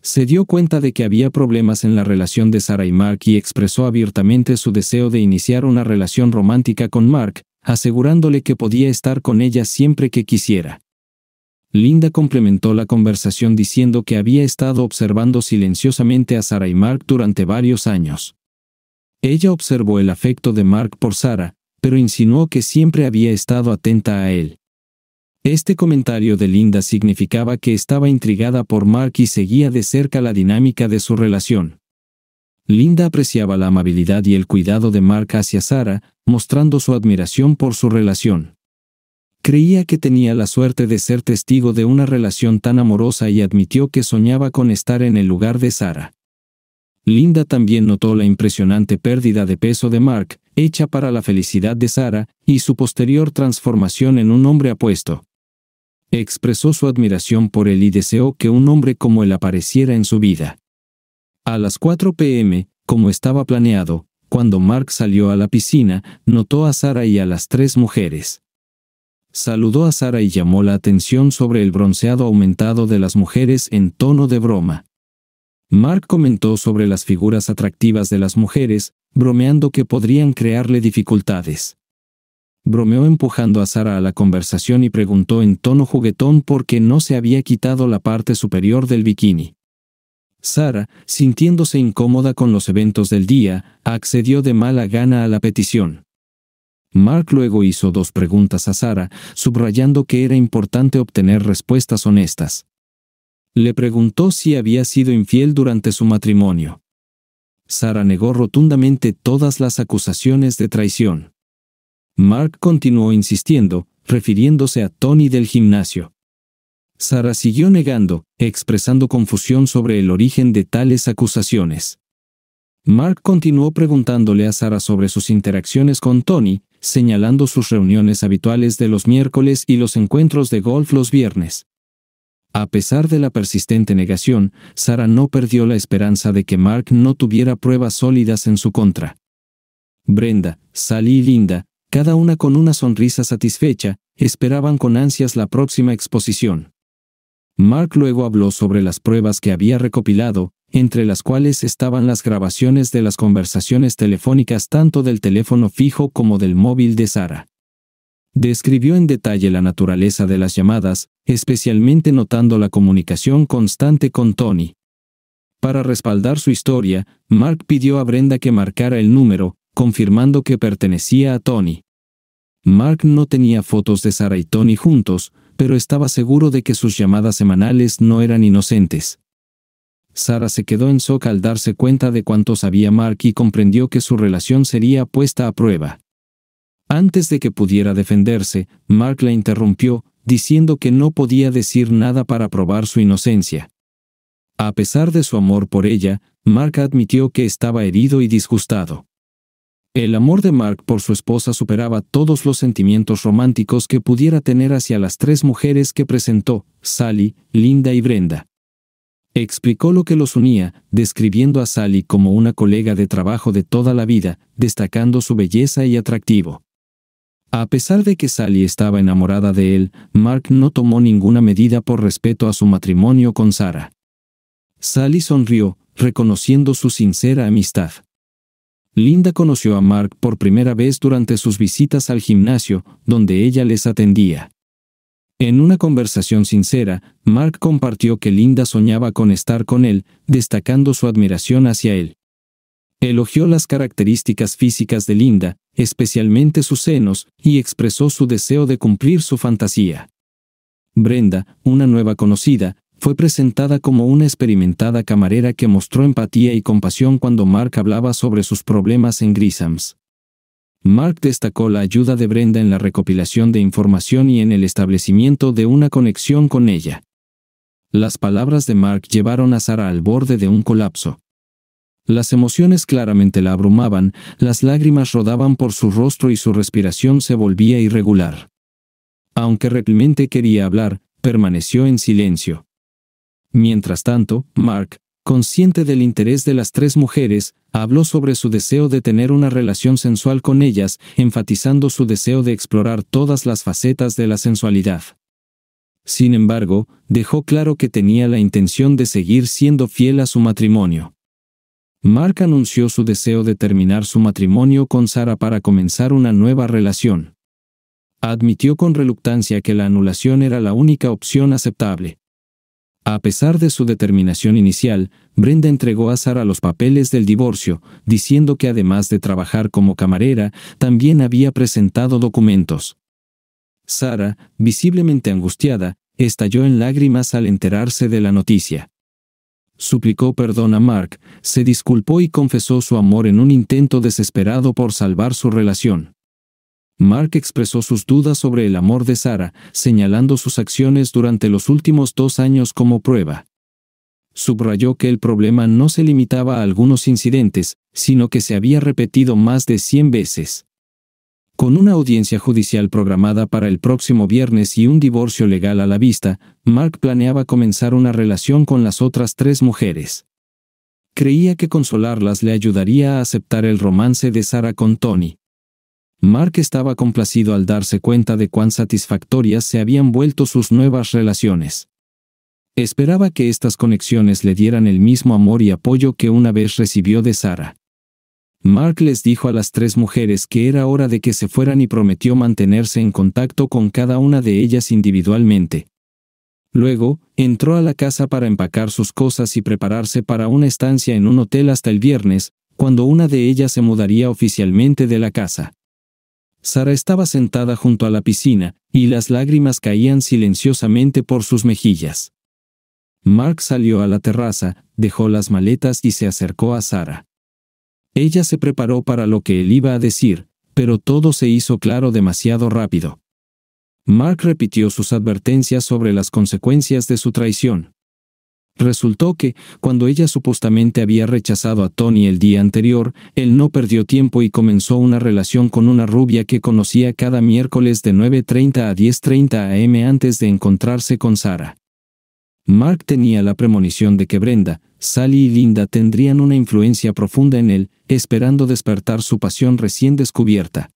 Se dio cuenta de que había problemas en la relación de Sara y Mark y expresó abiertamente su deseo de iniciar una relación romántica con Mark, asegurándole que podía estar con ella siempre que quisiera. Linda complementó la conversación diciendo que había estado observando silenciosamente a Sara y Mark durante varios años. Ella observó el afecto de Mark por Sara pero insinuó que siempre había estado atenta a él. Este comentario de Linda significaba que estaba intrigada por Mark y seguía de cerca la dinámica de su relación. Linda apreciaba la amabilidad y el cuidado de Mark hacia Sara, mostrando su admiración por su relación. Creía que tenía la suerte de ser testigo de una relación tan amorosa y admitió que soñaba con estar en el lugar de Sara. Linda también notó la impresionante pérdida de peso de Mark, hecha para la felicidad de Sara, y su posterior transformación en un hombre apuesto. Expresó su admiración por él y deseó que un hombre como él apareciera en su vida. A las 4 pm, como estaba planeado, cuando Mark salió a la piscina, notó a Sara y a las tres mujeres. Saludó a Sara y llamó la atención sobre el bronceado aumentado de las mujeres en tono de broma. Mark comentó sobre las figuras atractivas de las mujeres, bromeando que podrían crearle dificultades. Bromeó empujando a Sara a la conversación y preguntó en tono juguetón por qué no se había quitado la parte superior del bikini. Sara, sintiéndose incómoda con los eventos del día, accedió de mala gana a la petición. Mark luego hizo dos preguntas a Sara, subrayando que era importante obtener respuestas honestas. Le preguntó si había sido infiel durante su matrimonio. Sara negó rotundamente todas las acusaciones de traición. Mark continuó insistiendo, refiriéndose a Tony del gimnasio. Sara siguió negando, expresando confusión sobre el origen de tales acusaciones. Mark continuó preguntándole a Sara sobre sus interacciones con Tony, señalando sus reuniones habituales de los miércoles y los encuentros de golf los viernes. A pesar de la persistente negación, Sara no perdió la esperanza de que Mark no tuviera pruebas sólidas en su contra. Brenda, Sally y Linda, cada una con una sonrisa satisfecha, esperaban con ansias la próxima exposición. Mark luego habló sobre las pruebas que había recopilado, entre las cuales estaban las grabaciones de las conversaciones telefónicas tanto del teléfono fijo como del móvil de Sara describió en detalle la naturaleza de las llamadas, especialmente notando la comunicación constante con Tony. Para respaldar su historia, Mark pidió a Brenda que marcara el número, confirmando que pertenecía a Tony. Mark no tenía fotos de Sara y Tony juntos, pero estaba seguro de que sus llamadas semanales no eran inocentes. Sara se quedó en shock al darse cuenta de cuánto sabía Mark y comprendió que su relación sería puesta a prueba. Antes de que pudiera defenderse, Mark la interrumpió, diciendo que no podía decir nada para probar su inocencia. A pesar de su amor por ella, Mark admitió que estaba herido y disgustado. El amor de Mark por su esposa superaba todos los sentimientos románticos que pudiera tener hacia las tres mujeres que presentó, Sally, Linda y Brenda. Explicó lo que los unía, describiendo a Sally como una colega de trabajo de toda la vida, destacando su belleza y atractivo. A pesar de que Sally estaba enamorada de él, Mark no tomó ninguna medida por respeto a su matrimonio con Sara. Sally sonrió, reconociendo su sincera amistad. Linda conoció a Mark por primera vez durante sus visitas al gimnasio, donde ella les atendía. En una conversación sincera, Mark compartió que Linda soñaba con estar con él, destacando su admiración hacia él. Elogió las características físicas de Linda, especialmente sus senos, y expresó su deseo de cumplir su fantasía. Brenda, una nueva conocida, fue presentada como una experimentada camarera que mostró empatía y compasión cuando Mark hablaba sobre sus problemas en Grisams. Mark destacó la ayuda de Brenda en la recopilación de información y en el establecimiento de una conexión con ella. Las palabras de Mark llevaron a Sara al borde de un colapso, las emociones claramente la abrumaban, las lágrimas rodaban por su rostro y su respiración se volvía irregular. Aunque realmente quería hablar, permaneció en silencio. Mientras tanto, Mark, consciente del interés de las tres mujeres, habló sobre su deseo de tener una relación sensual con ellas, enfatizando su deseo de explorar todas las facetas de la sensualidad. Sin embargo, dejó claro que tenía la intención de seguir siendo fiel a su matrimonio. Mark anunció su deseo de terminar su matrimonio con Sara para comenzar una nueva relación. Admitió con reluctancia que la anulación era la única opción aceptable. A pesar de su determinación inicial, Brenda entregó a Sara los papeles del divorcio, diciendo que además de trabajar como camarera, también había presentado documentos. Sara, visiblemente angustiada, estalló en lágrimas al enterarse de la noticia suplicó perdón a Mark, se disculpó y confesó su amor en un intento desesperado por salvar su relación. Mark expresó sus dudas sobre el amor de Sara, señalando sus acciones durante los últimos dos años como prueba. Subrayó que el problema no se limitaba a algunos incidentes, sino que se había repetido más de 100 veces. Con una audiencia judicial programada para el próximo viernes y un divorcio legal a la vista, Mark planeaba comenzar una relación con las otras tres mujeres. Creía que consolarlas le ayudaría a aceptar el romance de Sara con Tony. Mark estaba complacido al darse cuenta de cuán satisfactorias se habían vuelto sus nuevas relaciones. Esperaba que estas conexiones le dieran el mismo amor y apoyo que una vez recibió de Sara. Mark les dijo a las tres mujeres que era hora de que se fueran y prometió mantenerse en contacto con cada una de ellas individualmente. Luego, entró a la casa para empacar sus cosas y prepararse para una estancia en un hotel hasta el viernes, cuando una de ellas se mudaría oficialmente de la casa. Sara estaba sentada junto a la piscina, y las lágrimas caían silenciosamente por sus mejillas. Mark salió a la terraza, dejó las maletas y se acercó a Sara. Ella se preparó para lo que él iba a decir, pero todo se hizo claro demasiado rápido. Mark repitió sus advertencias sobre las consecuencias de su traición. Resultó que, cuando ella supuestamente había rechazado a Tony el día anterior, él no perdió tiempo y comenzó una relación con una rubia que conocía cada miércoles de 9.30 a 10.30 am antes de encontrarse con Sara. Mark tenía la premonición de que Brenda, Sally y Linda tendrían una influencia profunda en él, esperando despertar su pasión recién descubierta.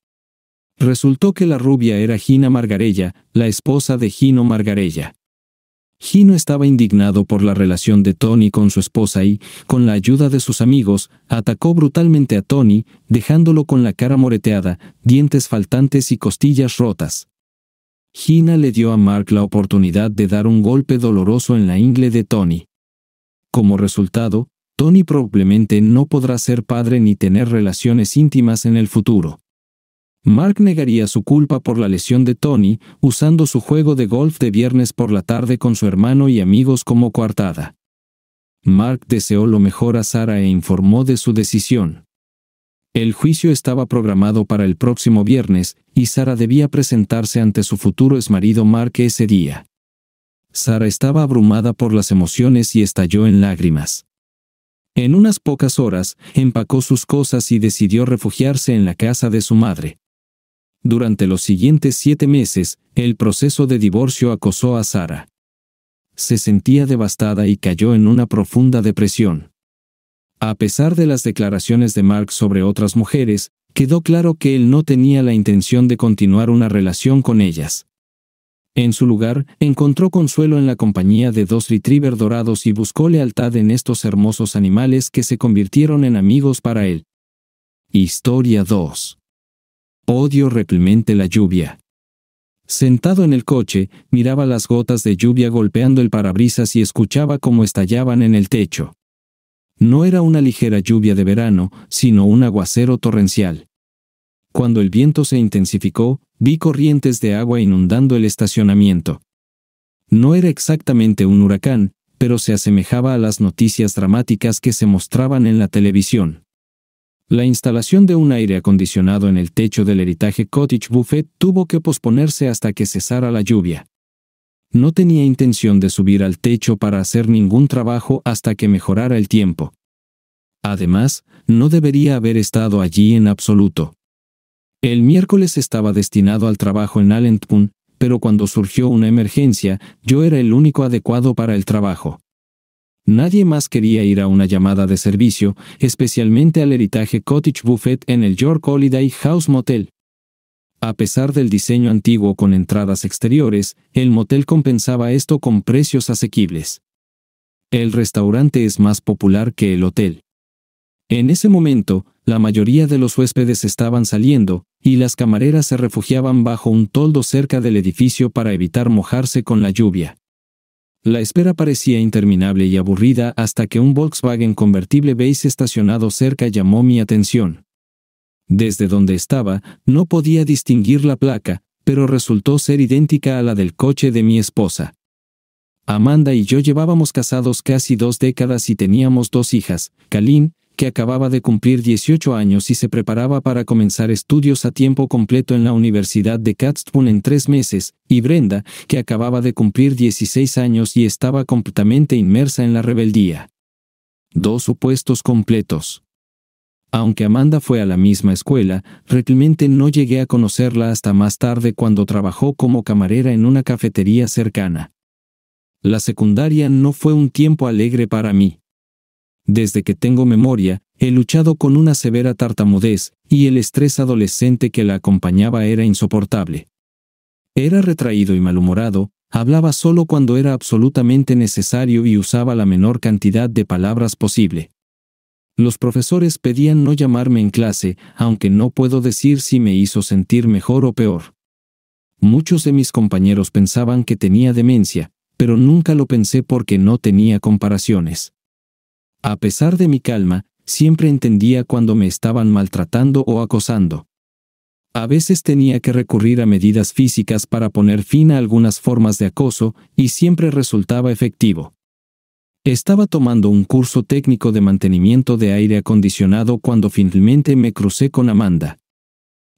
Resultó que la rubia era Gina Margarella, la esposa de Gino Margarella. Gino estaba indignado por la relación de Tony con su esposa y, con la ayuda de sus amigos, atacó brutalmente a Tony, dejándolo con la cara moreteada, dientes faltantes y costillas rotas. Gina le dio a Mark la oportunidad de dar un golpe doloroso en la ingle de Tony. Como resultado, Tony probablemente no podrá ser padre ni tener relaciones íntimas en el futuro. Mark negaría su culpa por la lesión de Tony, usando su juego de golf de viernes por la tarde con su hermano y amigos como coartada. Mark deseó lo mejor a Sara e informó de su decisión. El juicio estaba programado para el próximo viernes, y Sara debía presentarse ante su futuro exmarido Mark ese día. Sara estaba abrumada por las emociones y estalló en lágrimas. En unas pocas horas, empacó sus cosas y decidió refugiarse en la casa de su madre. Durante los siguientes siete meses, el proceso de divorcio acosó a Sara. Se sentía devastada y cayó en una profunda depresión. A pesar de las declaraciones de Mark sobre otras mujeres, quedó claro que él no tenía la intención de continuar una relación con ellas. En su lugar, encontró consuelo en la compañía de dos retriever dorados y buscó lealtad en estos hermosos animales que se convirtieron en amigos para él. Historia 2. Odio replemente la lluvia. Sentado en el coche, miraba las gotas de lluvia golpeando el parabrisas y escuchaba cómo estallaban en el techo. No era una ligera lluvia de verano, sino un aguacero torrencial. Cuando el viento se intensificó, vi corrientes de agua inundando el estacionamiento. No era exactamente un huracán, pero se asemejaba a las noticias dramáticas que se mostraban en la televisión. La instalación de un aire acondicionado en el techo del heritaje Cottage Buffet tuvo que posponerse hasta que cesara la lluvia. No tenía intención de subir al techo para hacer ningún trabajo hasta que mejorara el tiempo. Además, no debería haber estado allí en absoluto. El miércoles estaba destinado al trabajo en Allentown, pero cuando surgió una emergencia, yo era el único adecuado para el trabajo. Nadie más quería ir a una llamada de servicio, especialmente al heritaje Cottage Buffet en el York Holiday House Motel. A pesar del diseño antiguo con entradas exteriores, el motel compensaba esto con precios asequibles. El restaurante es más popular que el hotel. En ese momento, la mayoría de los huéspedes estaban saliendo, y las camareras se refugiaban bajo un toldo cerca del edificio para evitar mojarse con la lluvia. La espera parecía interminable y aburrida hasta que un Volkswagen convertible beige estacionado cerca llamó mi atención. Desde donde estaba, no podía distinguir la placa, pero resultó ser idéntica a la del coche de mi esposa. Amanda y yo llevábamos casados casi dos décadas y teníamos dos hijas, Kalin, que acababa de cumplir 18 años y se preparaba para comenzar estudios a tiempo completo en la Universidad de Catstone en tres meses, y Brenda, que acababa de cumplir 16 años y estaba completamente inmersa en la rebeldía. Dos supuestos completos. Aunque Amanda fue a la misma escuela, realmente no llegué a conocerla hasta más tarde cuando trabajó como camarera en una cafetería cercana. La secundaria no fue un tiempo alegre para mí. Desde que tengo memoria, he luchado con una severa tartamudez, y el estrés adolescente que la acompañaba era insoportable. Era retraído y malhumorado, hablaba solo cuando era absolutamente necesario y usaba la menor cantidad de palabras posible. Los profesores pedían no llamarme en clase, aunque no puedo decir si me hizo sentir mejor o peor. Muchos de mis compañeros pensaban que tenía demencia, pero nunca lo pensé porque no tenía comparaciones. A pesar de mi calma, siempre entendía cuando me estaban maltratando o acosando. A veces tenía que recurrir a medidas físicas para poner fin a algunas formas de acoso, y siempre resultaba efectivo. Estaba tomando un curso técnico de mantenimiento de aire acondicionado cuando finalmente me crucé con Amanda.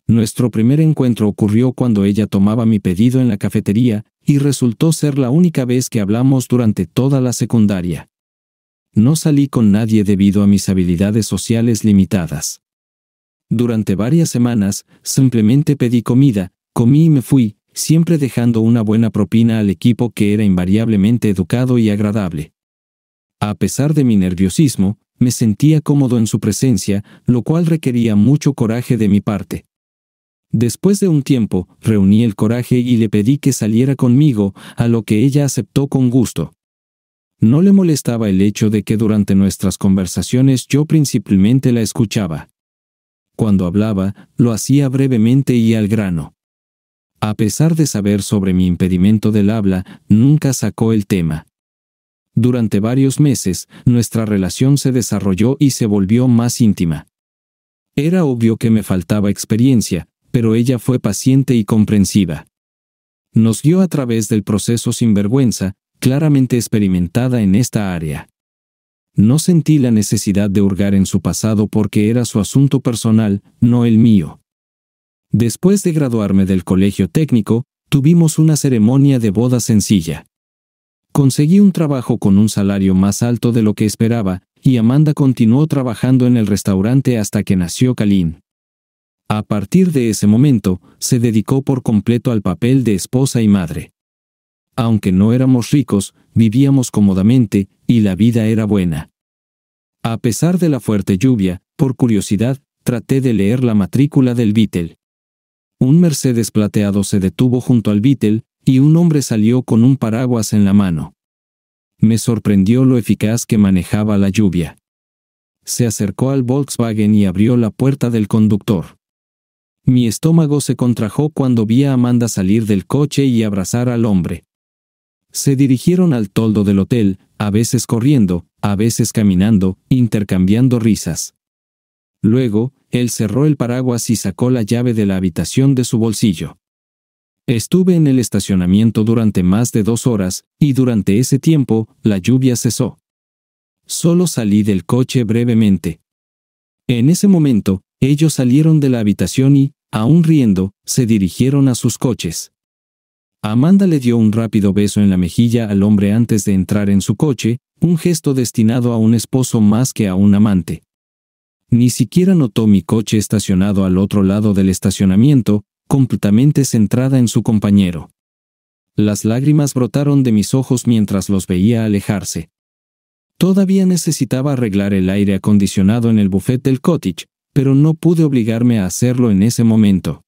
Nuestro primer encuentro ocurrió cuando ella tomaba mi pedido en la cafetería, y resultó ser la única vez que hablamos durante toda la secundaria. No salí con nadie debido a mis habilidades sociales limitadas. Durante varias semanas, simplemente pedí comida, comí y me fui, siempre dejando una buena propina al equipo que era invariablemente educado y agradable. A pesar de mi nerviosismo, me sentía cómodo en su presencia, lo cual requería mucho coraje de mi parte. Después de un tiempo, reuní el coraje y le pedí que saliera conmigo, a lo que ella aceptó con gusto. No le molestaba el hecho de que durante nuestras conversaciones yo principalmente la escuchaba. Cuando hablaba, lo hacía brevemente y al grano. A pesar de saber sobre mi impedimento del habla, nunca sacó el tema. Durante varios meses, nuestra relación se desarrolló y se volvió más íntima. Era obvio que me faltaba experiencia, pero ella fue paciente y comprensiva. Nos guió a través del proceso sin vergüenza, claramente experimentada en esta área. No sentí la necesidad de hurgar en su pasado porque era su asunto personal, no el mío. Después de graduarme del colegio técnico, tuvimos una ceremonia de boda sencilla. Conseguí un trabajo con un salario más alto de lo que esperaba, y Amanda continuó trabajando en el restaurante hasta que nació Kalin. A partir de ese momento, se dedicó por completo al papel de esposa y madre. Aunque no éramos ricos, vivíamos cómodamente, y la vida era buena. A pesar de la fuerte lluvia, por curiosidad, traté de leer la matrícula del Beatle. Un Mercedes plateado se detuvo junto al Beatle y un hombre salió con un paraguas en la mano. Me sorprendió lo eficaz que manejaba la lluvia. Se acercó al Volkswagen y abrió la puerta del conductor. Mi estómago se contrajo cuando vi a Amanda salir del coche y abrazar al hombre. Se dirigieron al toldo del hotel, a veces corriendo, a veces caminando, intercambiando risas. Luego, él cerró el paraguas y sacó la llave de la habitación de su bolsillo. Estuve en el estacionamiento durante más de dos horas, y durante ese tiempo, la lluvia cesó. Solo salí del coche brevemente. En ese momento, ellos salieron de la habitación y, aún riendo, se dirigieron a sus coches. Amanda le dio un rápido beso en la mejilla al hombre antes de entrar en su coche, un gesto destinado a un esposo más que a un amante. Ni siquiera notó mi coche estacionado al otro lado del estacionamiento, completamente centrada en su compañero. Las lágrimas brotaron de mis ojos mientras los veía alejarse. Todavía necesitaba arreglar el aire acondicionado en el buffet del cottage, pero no pude obligarme a hacerlo en ese momento.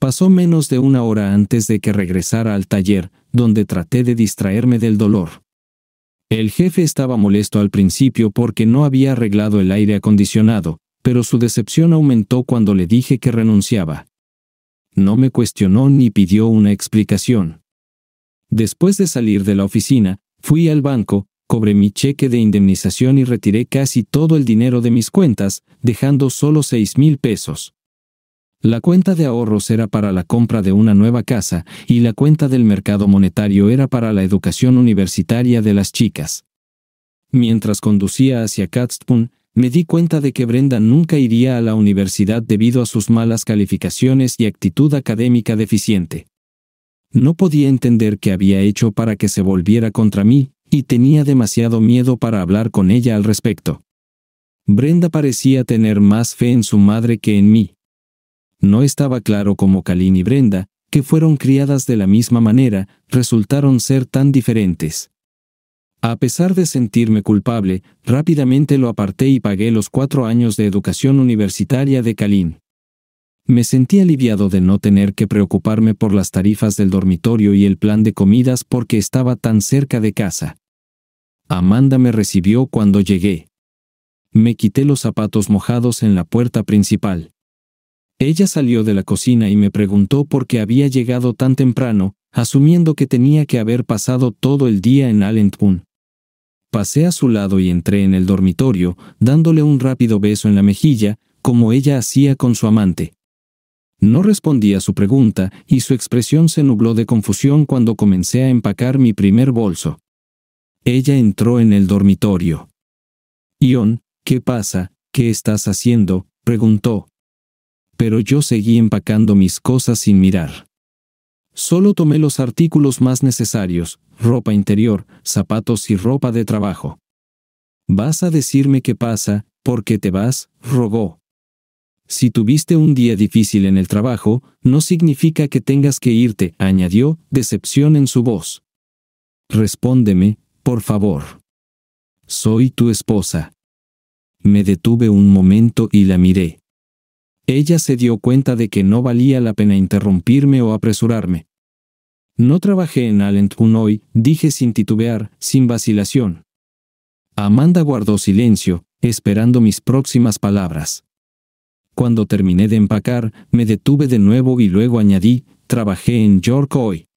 Pasó menos de una hora antes de que regresara al taller, donde traté de distraerme del dolor. El jefe estaba molesto al principio porque no había arreglado el aire acondicionado, pero su decepción aumentó cuando le dije que renunciaba no me cuestionó ni pidió una explicación. Después de salir de la oficina, fui al banco, cobré mi cheque de indemnización y retiré casi todo el dinero de mis cuentas, dejando solo seis mil pesos. La cuenta de ahorros era para la compra de una nueva casa y la cuenta del mercado monetario era para la educación universitaria de las chicas. Mientras conducía hacia Catstpun, me di cuenta de que Brenda nunca iría a la universidad debido a sus malas calificaciones y actitud académica deficiente. No podía entender qué había hecho para que se volviera contra mí, y tenía demasiado miedo para hablar con ella al respecto. Brenda parecía tener más fe en su madre que en mí. No estaba claro cómo Kalin y Brenda, que fueron criadas de la misma manera, resultaron ser tan diferentes. A pesar de sentirme culpable, rápidamente lo aparté y pagué los cuatro años de educación universitaria de Kalin. Me sentí aliviado de no tener que preocuparme por las tarifas del dormitorio y el plan de comidas porque estaba tan cerca de casa. Amanda me recibió cuando llegué. Me quité los zapatos mojados en la puerta principal. Ella salió de la cocina y me preguntó por qué había llegado tan temprano, asumiendo que tenía que haber pasado todo el día en Allentown. Pasé a su lado y entré en el dormitorio, dándole un rápido beso en la mejilla, como ella hacía con su amante. No respondí a su pregunta, y su expresión se nubló de confusión cuando comencé a empacar mi primer bolso. Ella entró en el dormitorio. Ion, ¿qué pasa? ¿Qué estás haciendo? preguntó. Pero yo seguí empacando mis cosas sin mirar. Solo tomé los artículos más necesarios, ropa interior, zapatos y ropa de trabajo. Vas a decirme qué pasa, por qué te vas, rogó. Si tuviste un día difícil en el trabajo, no significa que tengas que irte, añadió, decepción en su voz. Respóndeme, por favor. Soy tu esposa. Me detuve un momento y la miré. Ella se dio cuenta de que no valía la pena interrumpirme o apresurarme. No trabajé en Allentown hoy, dije sin titubear, sin vacilación. Amanda guardó silencio, esperando mis próximas palabras. Cuando terminé de empacar, me detuve de nuevo y luego añadí, trabajé en York hoy.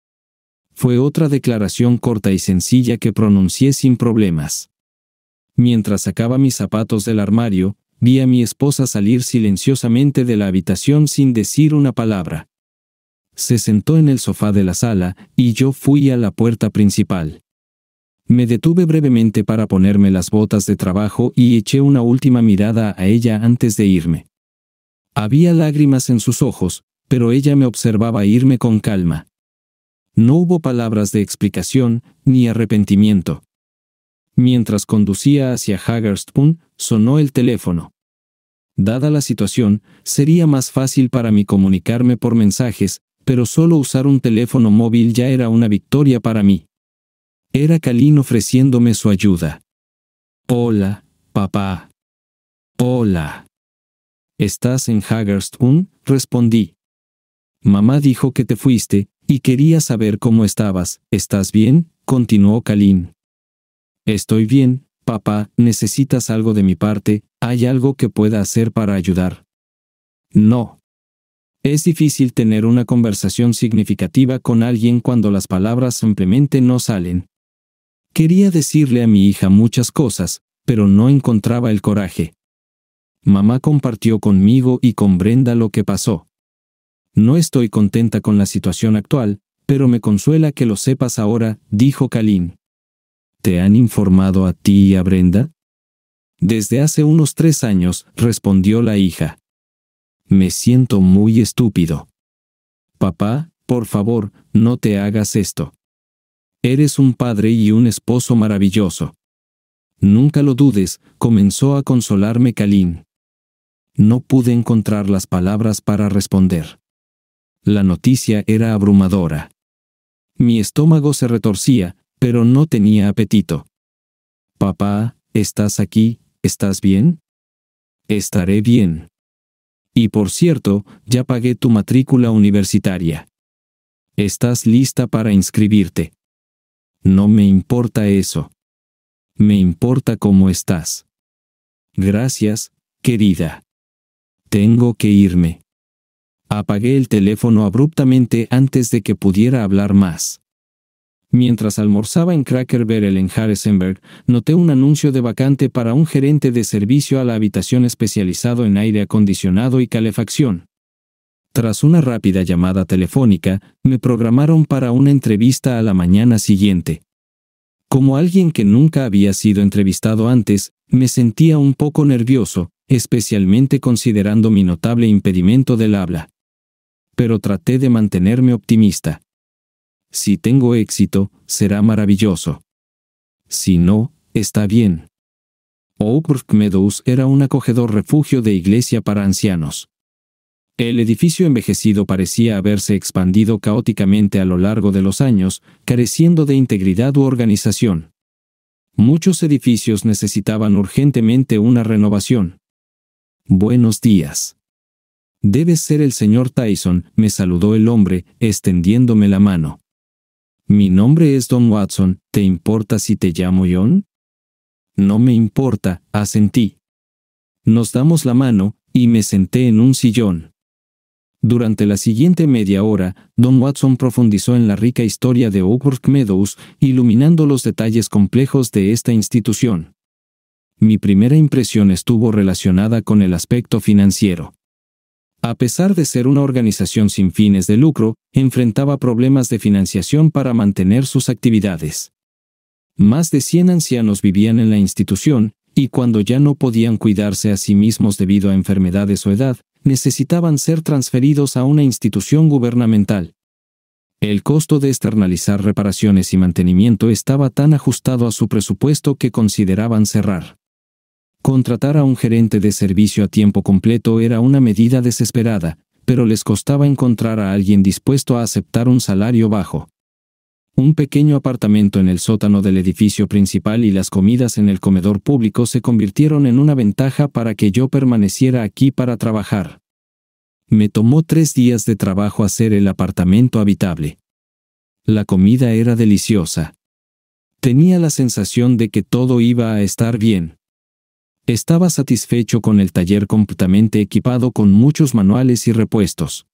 Fue otra declaración corta y sencilla que pronuncié sin problemas. Mientras sacaba mis zapatos del armario, Vi a mi esposa salir silenciosamente de la habitación sin decir una palabra. Se sentó en el sofá de la sala, y yo fui a la puerta principal. Me detuve brevemente para ponerme las botas de trabajo y eché una última mirada a ella antes de irme. Había lágrimas en sus ojos, pero ella me observaba irme con calma. No hubo palabras de explicación, ni arrepentimiento. Mientras conducía hacia Hagerspoon, sonó el teléfono. Dada la situación, sería más fácil para mí comunicarme por mensajes, pero solo usar un teléfono móvil ya era una victoria para mí. Era Kalin ofreciéndome su ayuda. Hola, papá. Hola. ¿Estás en Hagerstown? respondí. Mamá dijo que te fuiste, y quería saber cómo estabas. ¿Estás bien? continuó Kalin. Estoy bien, papá, necesitas algo de mi parte, ¿hay algo que pueda hacer para ayudar? No. Es difícil tener una conversación significativa con alguien cuando las palabras simplemente no salen. Quería decirle a mi hija muchas cosas, pero no encontraba el coraje. Mamá compartió conmigo y con Brenda lo que pasó. No estoy contenta con la situación actual, pero me consuela que lo sepas ahora, dijo Kalin. ¿Te han informado a ti y a Brenda? Desde hace unos tres años, respondió la hija. Me siento muy estúpido. Papá, por favor, no te hagas esto. Eres un padre y un esposo maravilloso. Nunca lo dudes, comenzó a consolarme Kalin. No pude encontrar las palabras para responder. La noticia era abrumadora. Mi estómago se retorcía, pero no tenía apetito. Papá, ¿estás aquí? ¿Estás bien? Estaré bien. Y por cierto, ya pagué tu matrícula universitaria. ¿Estás lista para inscribirte? No me importa eso. Me importa cómo estás. Gracias, querida. Tengo que irme. Apagué el teléfono abruptamente antes de que pudiera hablar más. Mientras almorzaba en Cracker Barrel en Harrisonburg, noté un anuncio de vacante para un gerente de servicio a la habitación especializado en aire acondicionado y calefacción. Tras una rápida llamada telefónica, me programaron para una entrevista a la mañana siguiente. Como alguien que nunca había sido entrevistado antes, me sentía un poco nervioso, especialmente considerando mi notable impedimento del habla. Pero traté de mantenerme optimista. Si tengo éxito, será maravilloso. Si no, está bien. Oak Meadows era un acogedor refugio de iglesia para ancianos. El edificio envejecido parecía haberse expandido caóticamente a lo largo de los años, careciendo de integridad u organización. Muchos edificios necesitaban urgentemente una renovación. Buenos días. Debes ser el señor Tyson, me saludó el hombre, extendiéndome la mano. Mi nombre es Don Watson, ¿te importa si te llamo John? No me importa, asentí. Nos damos la mano, y me senté en un sillón. Durante la siguiente media hora, Don Watson profundizó en la rica historia de Oakbrook Meadows, iluminando los detalles complejos de esta institución. Mi primera impresión estuvo relacionada con el aspecto financiero a pesar de ser una organización sin fines de lucro, enfrentaba problemas de financiación para mantener sus actividades. Más de 100 ancianos vivían en la institución, y cuando ya no podían cuidarse a sí mismos debido a enfermedades o edad, necesitaban ser transferidos a una institución gubernamental. El costo de externalizar reparaciones y mantenimiento estaba tan ajustado a su presupuesto que consideraban cerrar. Contratar a un gerente de servicio a tiempo completo era una medida desesperada, pero les costaba encontrar a alguien dispuesto a aceptar un salario bajo. Un pequeño apartamento en el sótano del edificio principal y las comidas en el comedor público se convirtieron en una ventaja para que yo permaneciera aquí para trabajar. Me tomó tres días de trabajo hacer el apartamento habitable. La comida era deliciosa. Tenía la sensación de que todo iba a estar bien. Estaba satisfecho con el taller completamente equipado con muchos manuales y repuestos.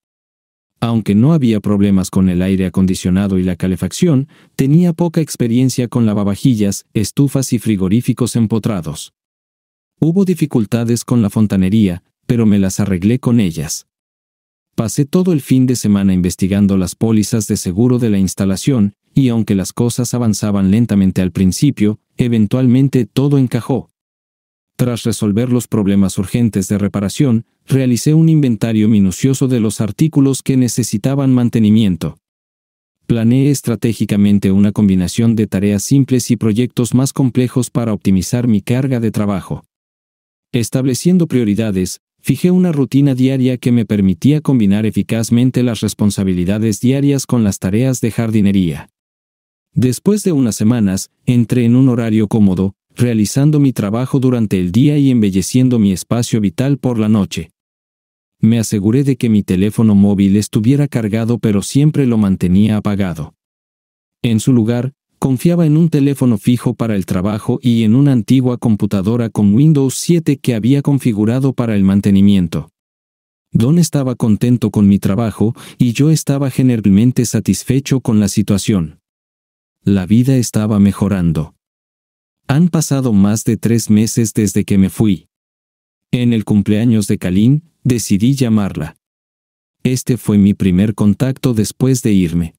Aunque no había problemas con el aire acondicionado y la calefacción, tenía poca experiencia con lavavajillas, estufas y frigoríficos empotrados. Hubo dificultades con la fontanería, pero me las arreglé con ellas. Pasé todo el fin de semana investigando las pólizas de seguro de la instalación, y aunque las cosas avanzaban lentamente al principio, eventualmente todo encajó, tras resolver los problemas urgentes de reparación, realicé un inventario minucioso de los artículos que necesitaban mantenimiento. Planeé estratégicamente una combinación de tareas simples y proyectos más complejos para optimizar mi carga de trabajo. Estableciendo prioridades, fijé una rutina diaria que me permitía combinar eficazmente las responsabilidades diarias con las tareas de jardinería. Después de unas semanas, entré en un horario cómodo, realizando mi trabajo durante el día y embelleciendo mi espacio vital por la noche. Me aseguré de que mi teléfono móvil estuviera cargado pero siempre lo mantenía apagado. En su lugar, confiaba en un teléfono fijo para el trabajo y en una antigua computadora con Windows 7 que había configurado para el mantenimiento. Don estaba contento con mi trabajo y yo estaba generalmente satisfecho con la situación. La vida estaba mejorando. Han pasado más de tres meses desde que me fui. En el cumpleaños de Kalin, decidí llamarla. Este fue mi primer contacto después de irme.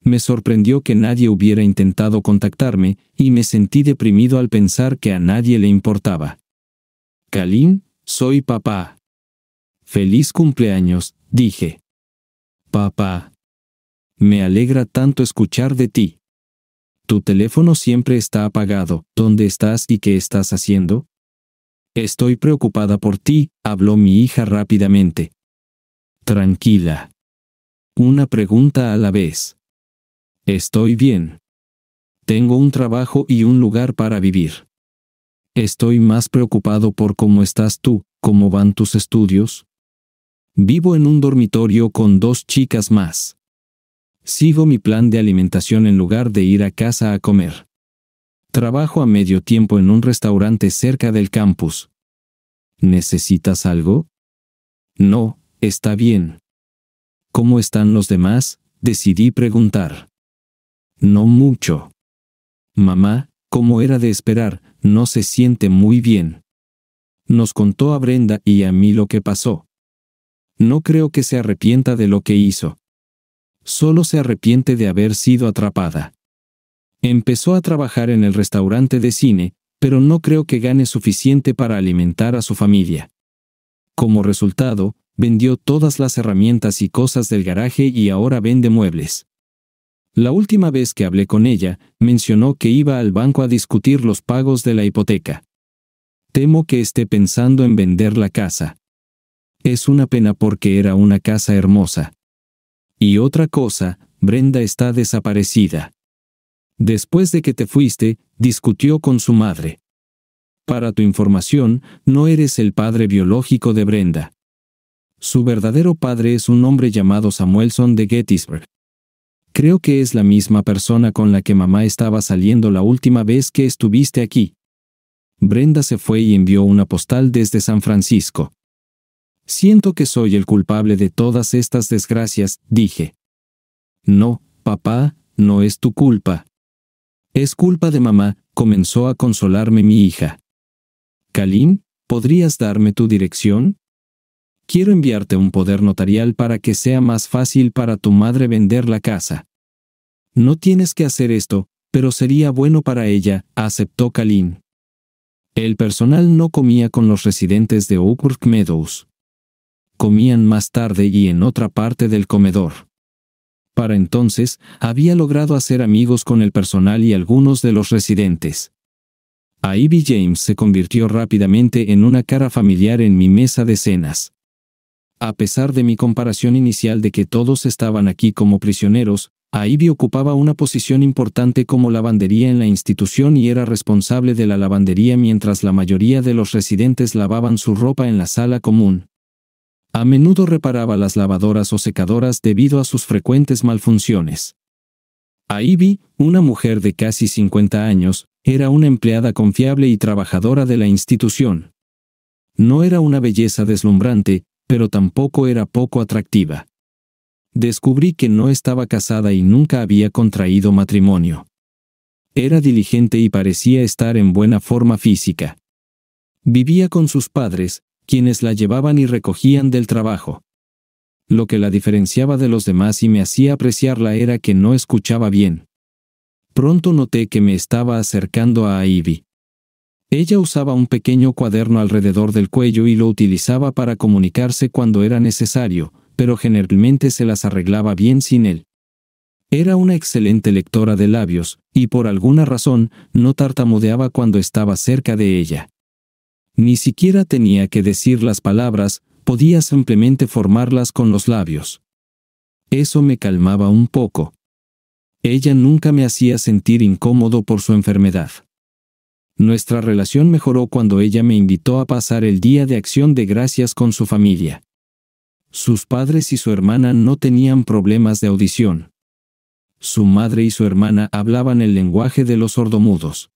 Me sorprendió que nadie hubiera intentado contactarme y me sentí deprimido al pensar que a nadie le importaba. Kalin, soy papá. Feliz cumpleaños, dije. Papá. Me alegra tanto escuchar de ti. Tu teléfono siempre está apagado. ¿Dónde estás y qué estás haciendo? Estoy preocupada por ti, habló mi hija rápidamente. Tranquila. Una pregunta a la vez. Estoy bien. Tengo un trabajo y un lugar para vivir. Estoy más preocupado por cómo estás tú, cómo van tus estudios. Vivo en un dormitorio con dos chicas más. Sigo mi plan de alimentación en lugar de ir a casa a comer. Trabajo a medio tiempo en un restaurante cerca del campus. ¿Necesitas algo? No, está bien. ¿Cómo están los demás? Decidí preguntar. No mucho. Mamá, como era de esperar, no se siente muy bien. Nos contó a Brenda y a mí lo que pasó. No creo que se arrepienta de lo que hizo solo se arrepiente de haber sido atrapada. Empezó a trabajar en el restaurante de cine, pero no creo que gane suficiente para alimentar a su familia. Como resultado, vendió todas las herramientas y cosas del garaje y ahora vende muebles. La última vez que hablé con ella, mencionó que iba al banco a discutir los pagos de la hipoteca. Temo que esté pensando en vender la casa. Es una pena porque era una casa hermosa. Y otra cosa, Brenda está desaparecida. Después de que te fuiste, discutió con su madre. Para tu información, no eres el padre biológico de Brenda. Su verdadero padre es un hombre llamado Samuelson de Gettysburg. Creo que es la misma persona con la que mamá estaba saliendo la última vez que estuviste aquí. Brenda se fue y envió una postal desde San Francisco. Siento que soy el culpable de todas estas desgracias, dije. No, papá, no es tu culpa. Es culpa de mamá, comenzó a consolarme mi hija. Kalim, ¿podrías darme tu dirección? Quiero enviarte un poder notarial para que sea más fácil para tu madre vender la casa. No tienes que hacer esto, pero sería bueno para ella, aceptó Kalim. El personal no comía con los residentes de Oakbrook Meadows comían más tarde y en otra parte del comedor. Para entonces, había logrado hacer amigos con el personal y algunos de los residentes. A Ivy James se convirtió rápidamente en una cara familiar en mi mesa de cenas. A pesar de mi comparación inicial de que todos estaban aquí como prisioneros, Ivy ocupaba una posición importante como lavandería en la institución y era responsable de la lavandería mientras la mayoría de los residentes lavaban su ropa en la sala común, a menudo reparaba las lavadoras o secadoras debido a sus frecuentes malfunciones. A Ivy, una mujer de casi 50 años, era una empleada confiable y trabajadora de la institución. No era una belleza deslumbrante, pero tampoco era poco atractiva. Descubrí que no estaba casada y nunca había contraído matrimonio. Era diligente y parecía estar en buena forma física. Vivía con sus padres, quienes la llevaban y recogían del trabajo. Lo que la diferenciaba de los demás y me hacía apreciarla era que no escuchaba bien. Pronto noté que me estaba acercando a Ivy. Ella usaba un pequeño cuaderno alrededor del cuello y lo utilizaba para comunicarse cuando era necesario, pero generalmente se las arreglaba bien sin él. Era una excelente lectora de labios, y por alguna razón, no tartamudeaba cuando estaba cerca de ella. Ni siquiera tenía que decir las palabras, podía simplemente formarlas con los labios. Eso me calmaba un poco. Ella nunca me hacía sentir incómodo por su enfermedad. Nuestra relación mejoró cuando ella me invitó a pasar el día de acción de gracias con su familia. Sus padres y su hermana no tenían problemas de audición. Su madre y su hermana hablaban el lenguaje de los sordomudos.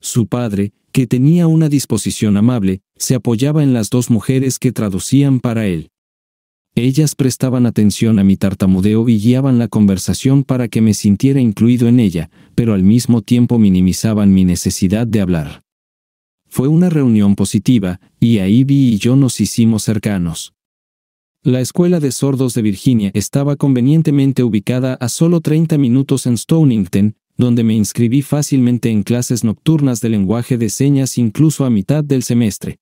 Su padre, que tenía una disposición amable, se apoyaba en las dos mujeres que traducían para él. Ellas prestaban atención a mi tartamudeo y guiaban la conversación para que me sintiera incluido en ella, pero al mismo tiempo minimizaban mi necesidad de hablar. Fue una reunión positiva, y ahí vi y yo nos hicimos cercanos. La escuela de sordos de Virginia estaba convenientemente ubicada a solo 30 minutos en Stonington, donde me inscribí fácilmente en clases nocturnas de lenguaje de señas incluso a mitad del semestre.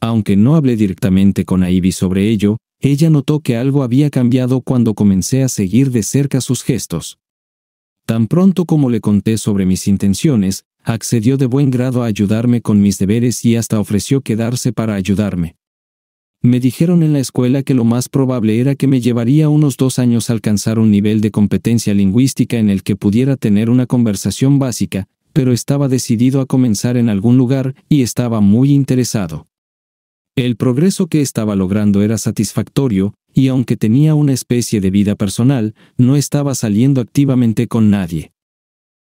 Aunque no hablé directamente con Ivy sobre ello, ella notó que algo había cambiado cuando comencé a seguir de cerca sus gestos. Tan pronto como le conté sobre mis intenciones, accedió de buen grado a ayudarme con mis deberes y hasta ofreció quedarse para ayudarme. Me dijeron en la escuela que lo más probable era que me llevaría unos dos años alcanzar un nivel de competencia lingüística en el que pudiera tener una conversación básica, pero estaba decidido a comenzar en algún lugar y estaba muy interesado. El progreso que estaba logrando era satisfactorio, y aunque tenía una especie de vida personal, no estaba saliendo activamente con nadie.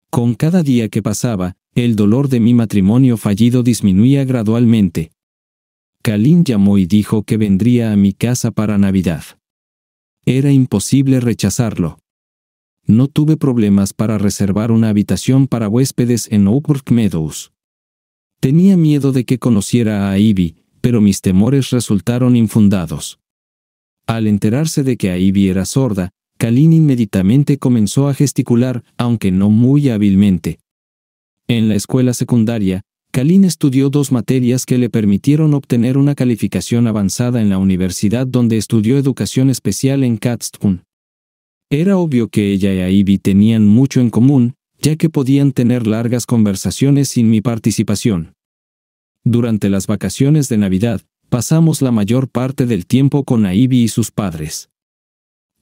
Con cada día que pasaba, el dolor de mi matrimonio fallido disminuía gradualmente, Kalin llamó y dijo que vendría a mi casa para Navidad. Era imposible rechazarlo. No tuve problemas para reservar una habitación para huéspedes en Oakbrook Meadows. Tenía miedo de que conociera a Ivy, pero mis temores resultaron infundados. Al enterarse de que Ivy era sorda, Kalin inmediatamente comenzó a gesticular, aunque no muy hábilmente. En la escuela secundaria, Kalin estudió dos materias que le permitieron obtener una calificación avanzada en la universidad donde estudió educación especial en Katstun. Era obvio que ella y Aibi tenían mucho en común, ya que podían tener largas conversaciones sin mi participación. Durante las vacaciones de Navidad, pasamos la mayor parte del tiempo con Aibi y sus padres.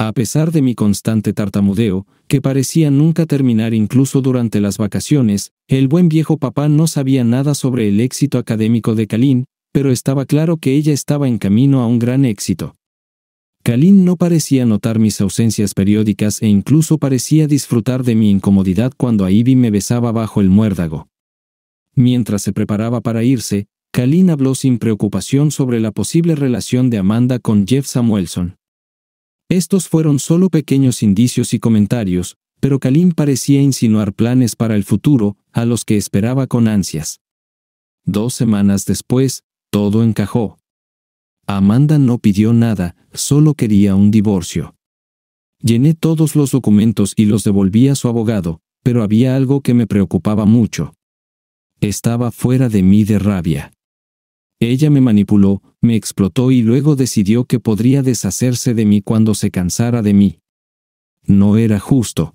A pesar de mi constante tartamudeo, que parecía nunca terminar incluso durante las vacaciones, el buen viejo papá no sabía nada sobre el éxito académico de Kalin, pero estaba claro que ella estaba en camino a un gran éxito. Kalin no parecía notar mis ausencias periódicas e incluso parecía disfrutar de mi incomodidad cuando Ivy me besaba bajo el muérdago. Mientras se preparaba para irse, Kalin habló sin preocupación sobre la posible relación de Amanda con Jeff Samuelson. Estos fueron solo pequeños indicios y comentarios, pero Kalim parecía insinuar planes para el futuro, a los que esperaba con ansias. Dos semanas después, todo encajó. Amanda no pidió nada, solo quería un divorcio. Llené todos los documentos y los devolví a su abogado, pero había algo que me preocupaba mucho. Estaba fuera de mí de rabia. Ella me manipuló, me explotó y luego decidió que podría deshacerse de mí cuando se cansara de mí. No era justo.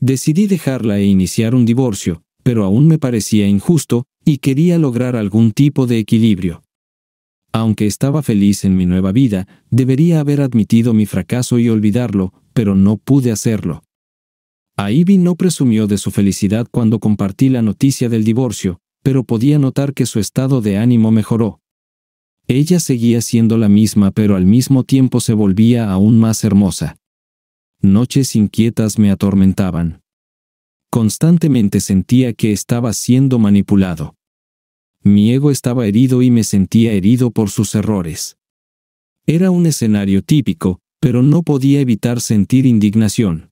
Decidí dejarla e iniciar un divorcio, pero aún me parecía injusto, y quería lograr algún tipo de equilibrio. Aunque estaba feliz en mi nueva vida, debería haber admitido mi fracaso y olvidarlo, pero no pude hacerlo. Aibi no presumió de su felicidad cuando compartí la noticia del divorcio, pero podía notar que su estado de ánimo mejoró. Ella seguía siendo la misma pero al mismo tiempo se volvía aún más hermosa. Noches inquietas me atormentaban. Constantemente sentía que estaba siendo manipulado. Mi ego estaba herido y me sentía herido por sus errores. Era un escenario típico, pero no podía evitar sentir indignación.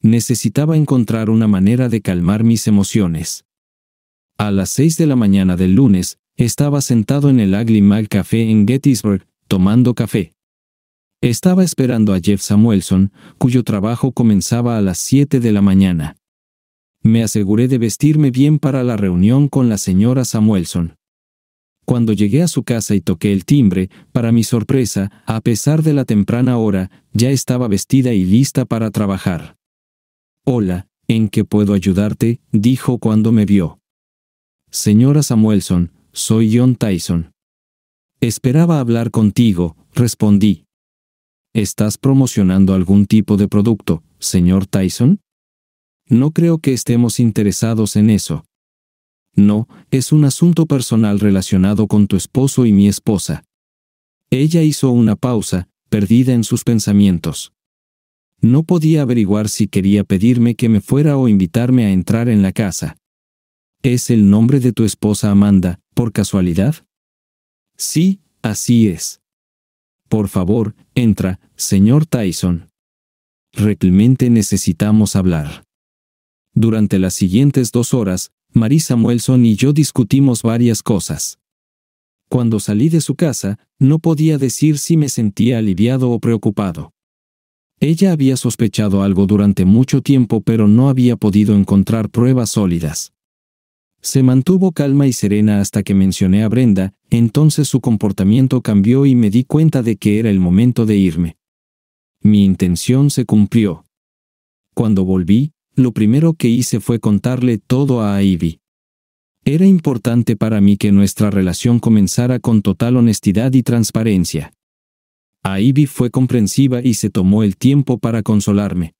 Necesitaba encontrar una manera de calmar mis emociones. A las seis de la mañana del lunes, estaba sentado en el Ugly Café en Gettysburg, tomando café. Estaba esperando a Jeff Samuelson, cuyo trabajo comenzaba a las 7 de la mañana. Me aseguré de vestirme bien para la reunión con la señora Samuelson. Cuando llegué a su casa y toqué el timbre, para mi sorpresa, a pesar de la temprana hora, ya estaba vestida y lista para trabajar. Hola, ¿en qué puedo ayudarte? dijo cuando me vio. Señora Samuelson, soy John Tyson. Esperaba hablar contigo, respondí. ¿Estás promocionando algún tipo de producto, señor Tyson? No creo que estemos interesados en eso. No, es un asunto personal relacionado con tu esposo y mi esposa. Ella hizo una pausa, perdida en sus pensamientos. No podía averiguar si quería pedirme que me fuera o invitarme a entrar en la casa. Es el nombre de tu esposa Amanda, ¿Por casualidad? Sí, así es. Por favor, entra, señor Tyson. Realmente necesitamos hablar. Durante las siguientes dos horas, Marisa Samuelson y yo discutimos varias cosas. Cuando salí de su casa, no podía decir si me sentía aliviado o preocupado. Ella había sospechado algo durante mucho tiempo pero no había podido encontrar pruebas sólidas. Se mantuvo calma y serena hasta que mencioné a Brenda, entonces su comportamiento cambió y me di cuenta de que era el momento de irme. Mi intención se cumplió. Cuando volví, lo primero que hice fue contarle todo a Ivy. Era importante para mí que nuestra relación comenzara con total honestidad y transparencia. Ivy fue comprensiva y se tomó el tiempo para consolarme.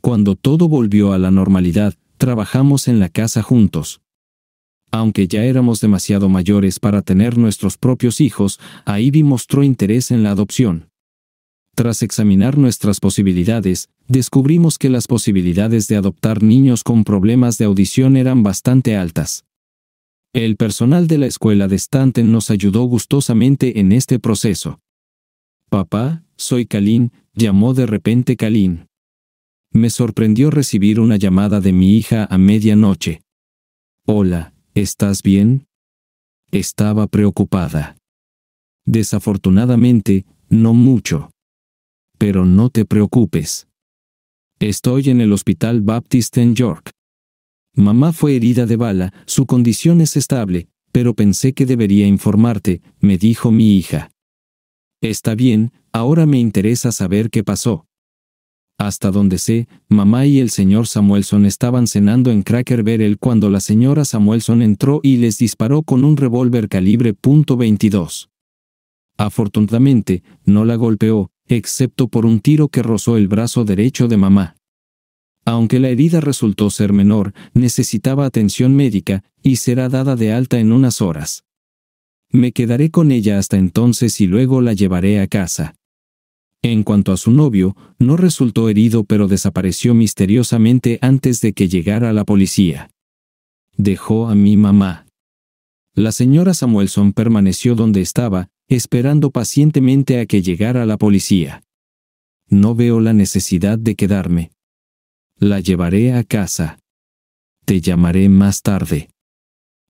Cuando todo volvió a la normalidad, trabajamos en la casa juntos aunque ya éramos demasiado mayores para tener nuestros propios hijos, Aibi mostró interés en la adopción. Tras examinar nuestras posibilidades, descubrimos que las posibilidades de adoptar niños con problemas de audición eran bastante altas. El personal de la escuela de Stanton nos ayudó gustosamente en este proceso. Papá, soy Kalin, llamó de repente Kalin. Me sorprendió recibir una llamada de mi hija a medianoche. Hola, ¿Estás bien? Estaba preocupada. Desafortunadamente, no mucho. Pero no te preocupes. Estoy en el Hospital Baptist en York. Mamá fue herida de bala, su condición es estable, pero pensé que debería informarte, me dijo mi hija. Está bien, ahora me interesa saber qué pasó. Hasta donde sé, mamá y el señor Samuelson estaban cenando en Cracker Barrel cuando la señora Samuelson entró y les disparó con un revólver calibre .22. Afortunadamente, no la golpeó, excepto por un tiro que rozó el brazo derecho de mamá. Aunque la herida resultó ser menor, necesitaba atención médica y será dada de alta en unas horas. Me quedaré con ella hasta entonces y luego la llevaré a casa. En cuanto a su novio, no resultó herido pero desapareció misteriosamente antes de que llegara la policía. Dejó a mi mamá. La señora Samuelson permaneció donde estaba, esperando pacientemente a que llegara la policía. No veo la necesidad de quedarme. La llevaré a casa. Te llamaré más tarde.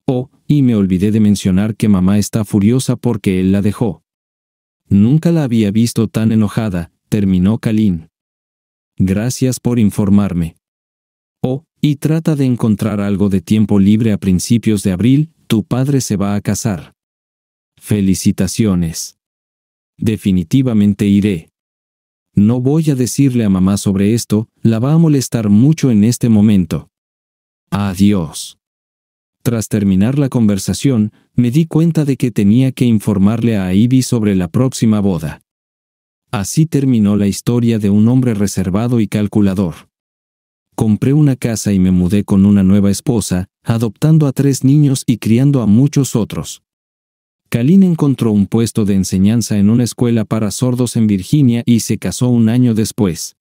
Oh, y me olvidé de mencionar que mamá está furiosa porque él la dejó. Nunca la había visto tan enojada, terminó Kalin. Gracias por informarme. Oh, y trata de encontrar algo de tiempo libre a principios de abril, tu padre se va a casar. Felicitaciones. Definitivamente iré. No voy a decirle a mamá sobre esto, la va a molestar mucho en este momento. Adiós. Tras terminar la conversación, me di cuenta de que tenía que informarle a Ivy sobre la próxima boda. Así terminó la historia de un hombre reservado y calculador. Compré una casa y me mudé con una nueva esposa, adoptando a tres niños y criando a muchos otros. Kalin encontró un puesto de enseñanza en una escuela para sordos en Virginia y se casó un año después.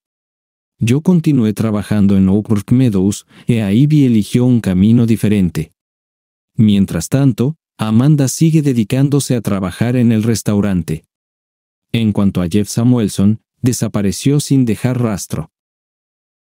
Yo continué trabajando en Oakbrook Meadows, e Ivy eligió un camino diferente. Mientras tanto, Amanda sigue dedicándose a trabajar en el restaurante. En cuanto a Jeff Samuelson, desapareció sin dejar rastro.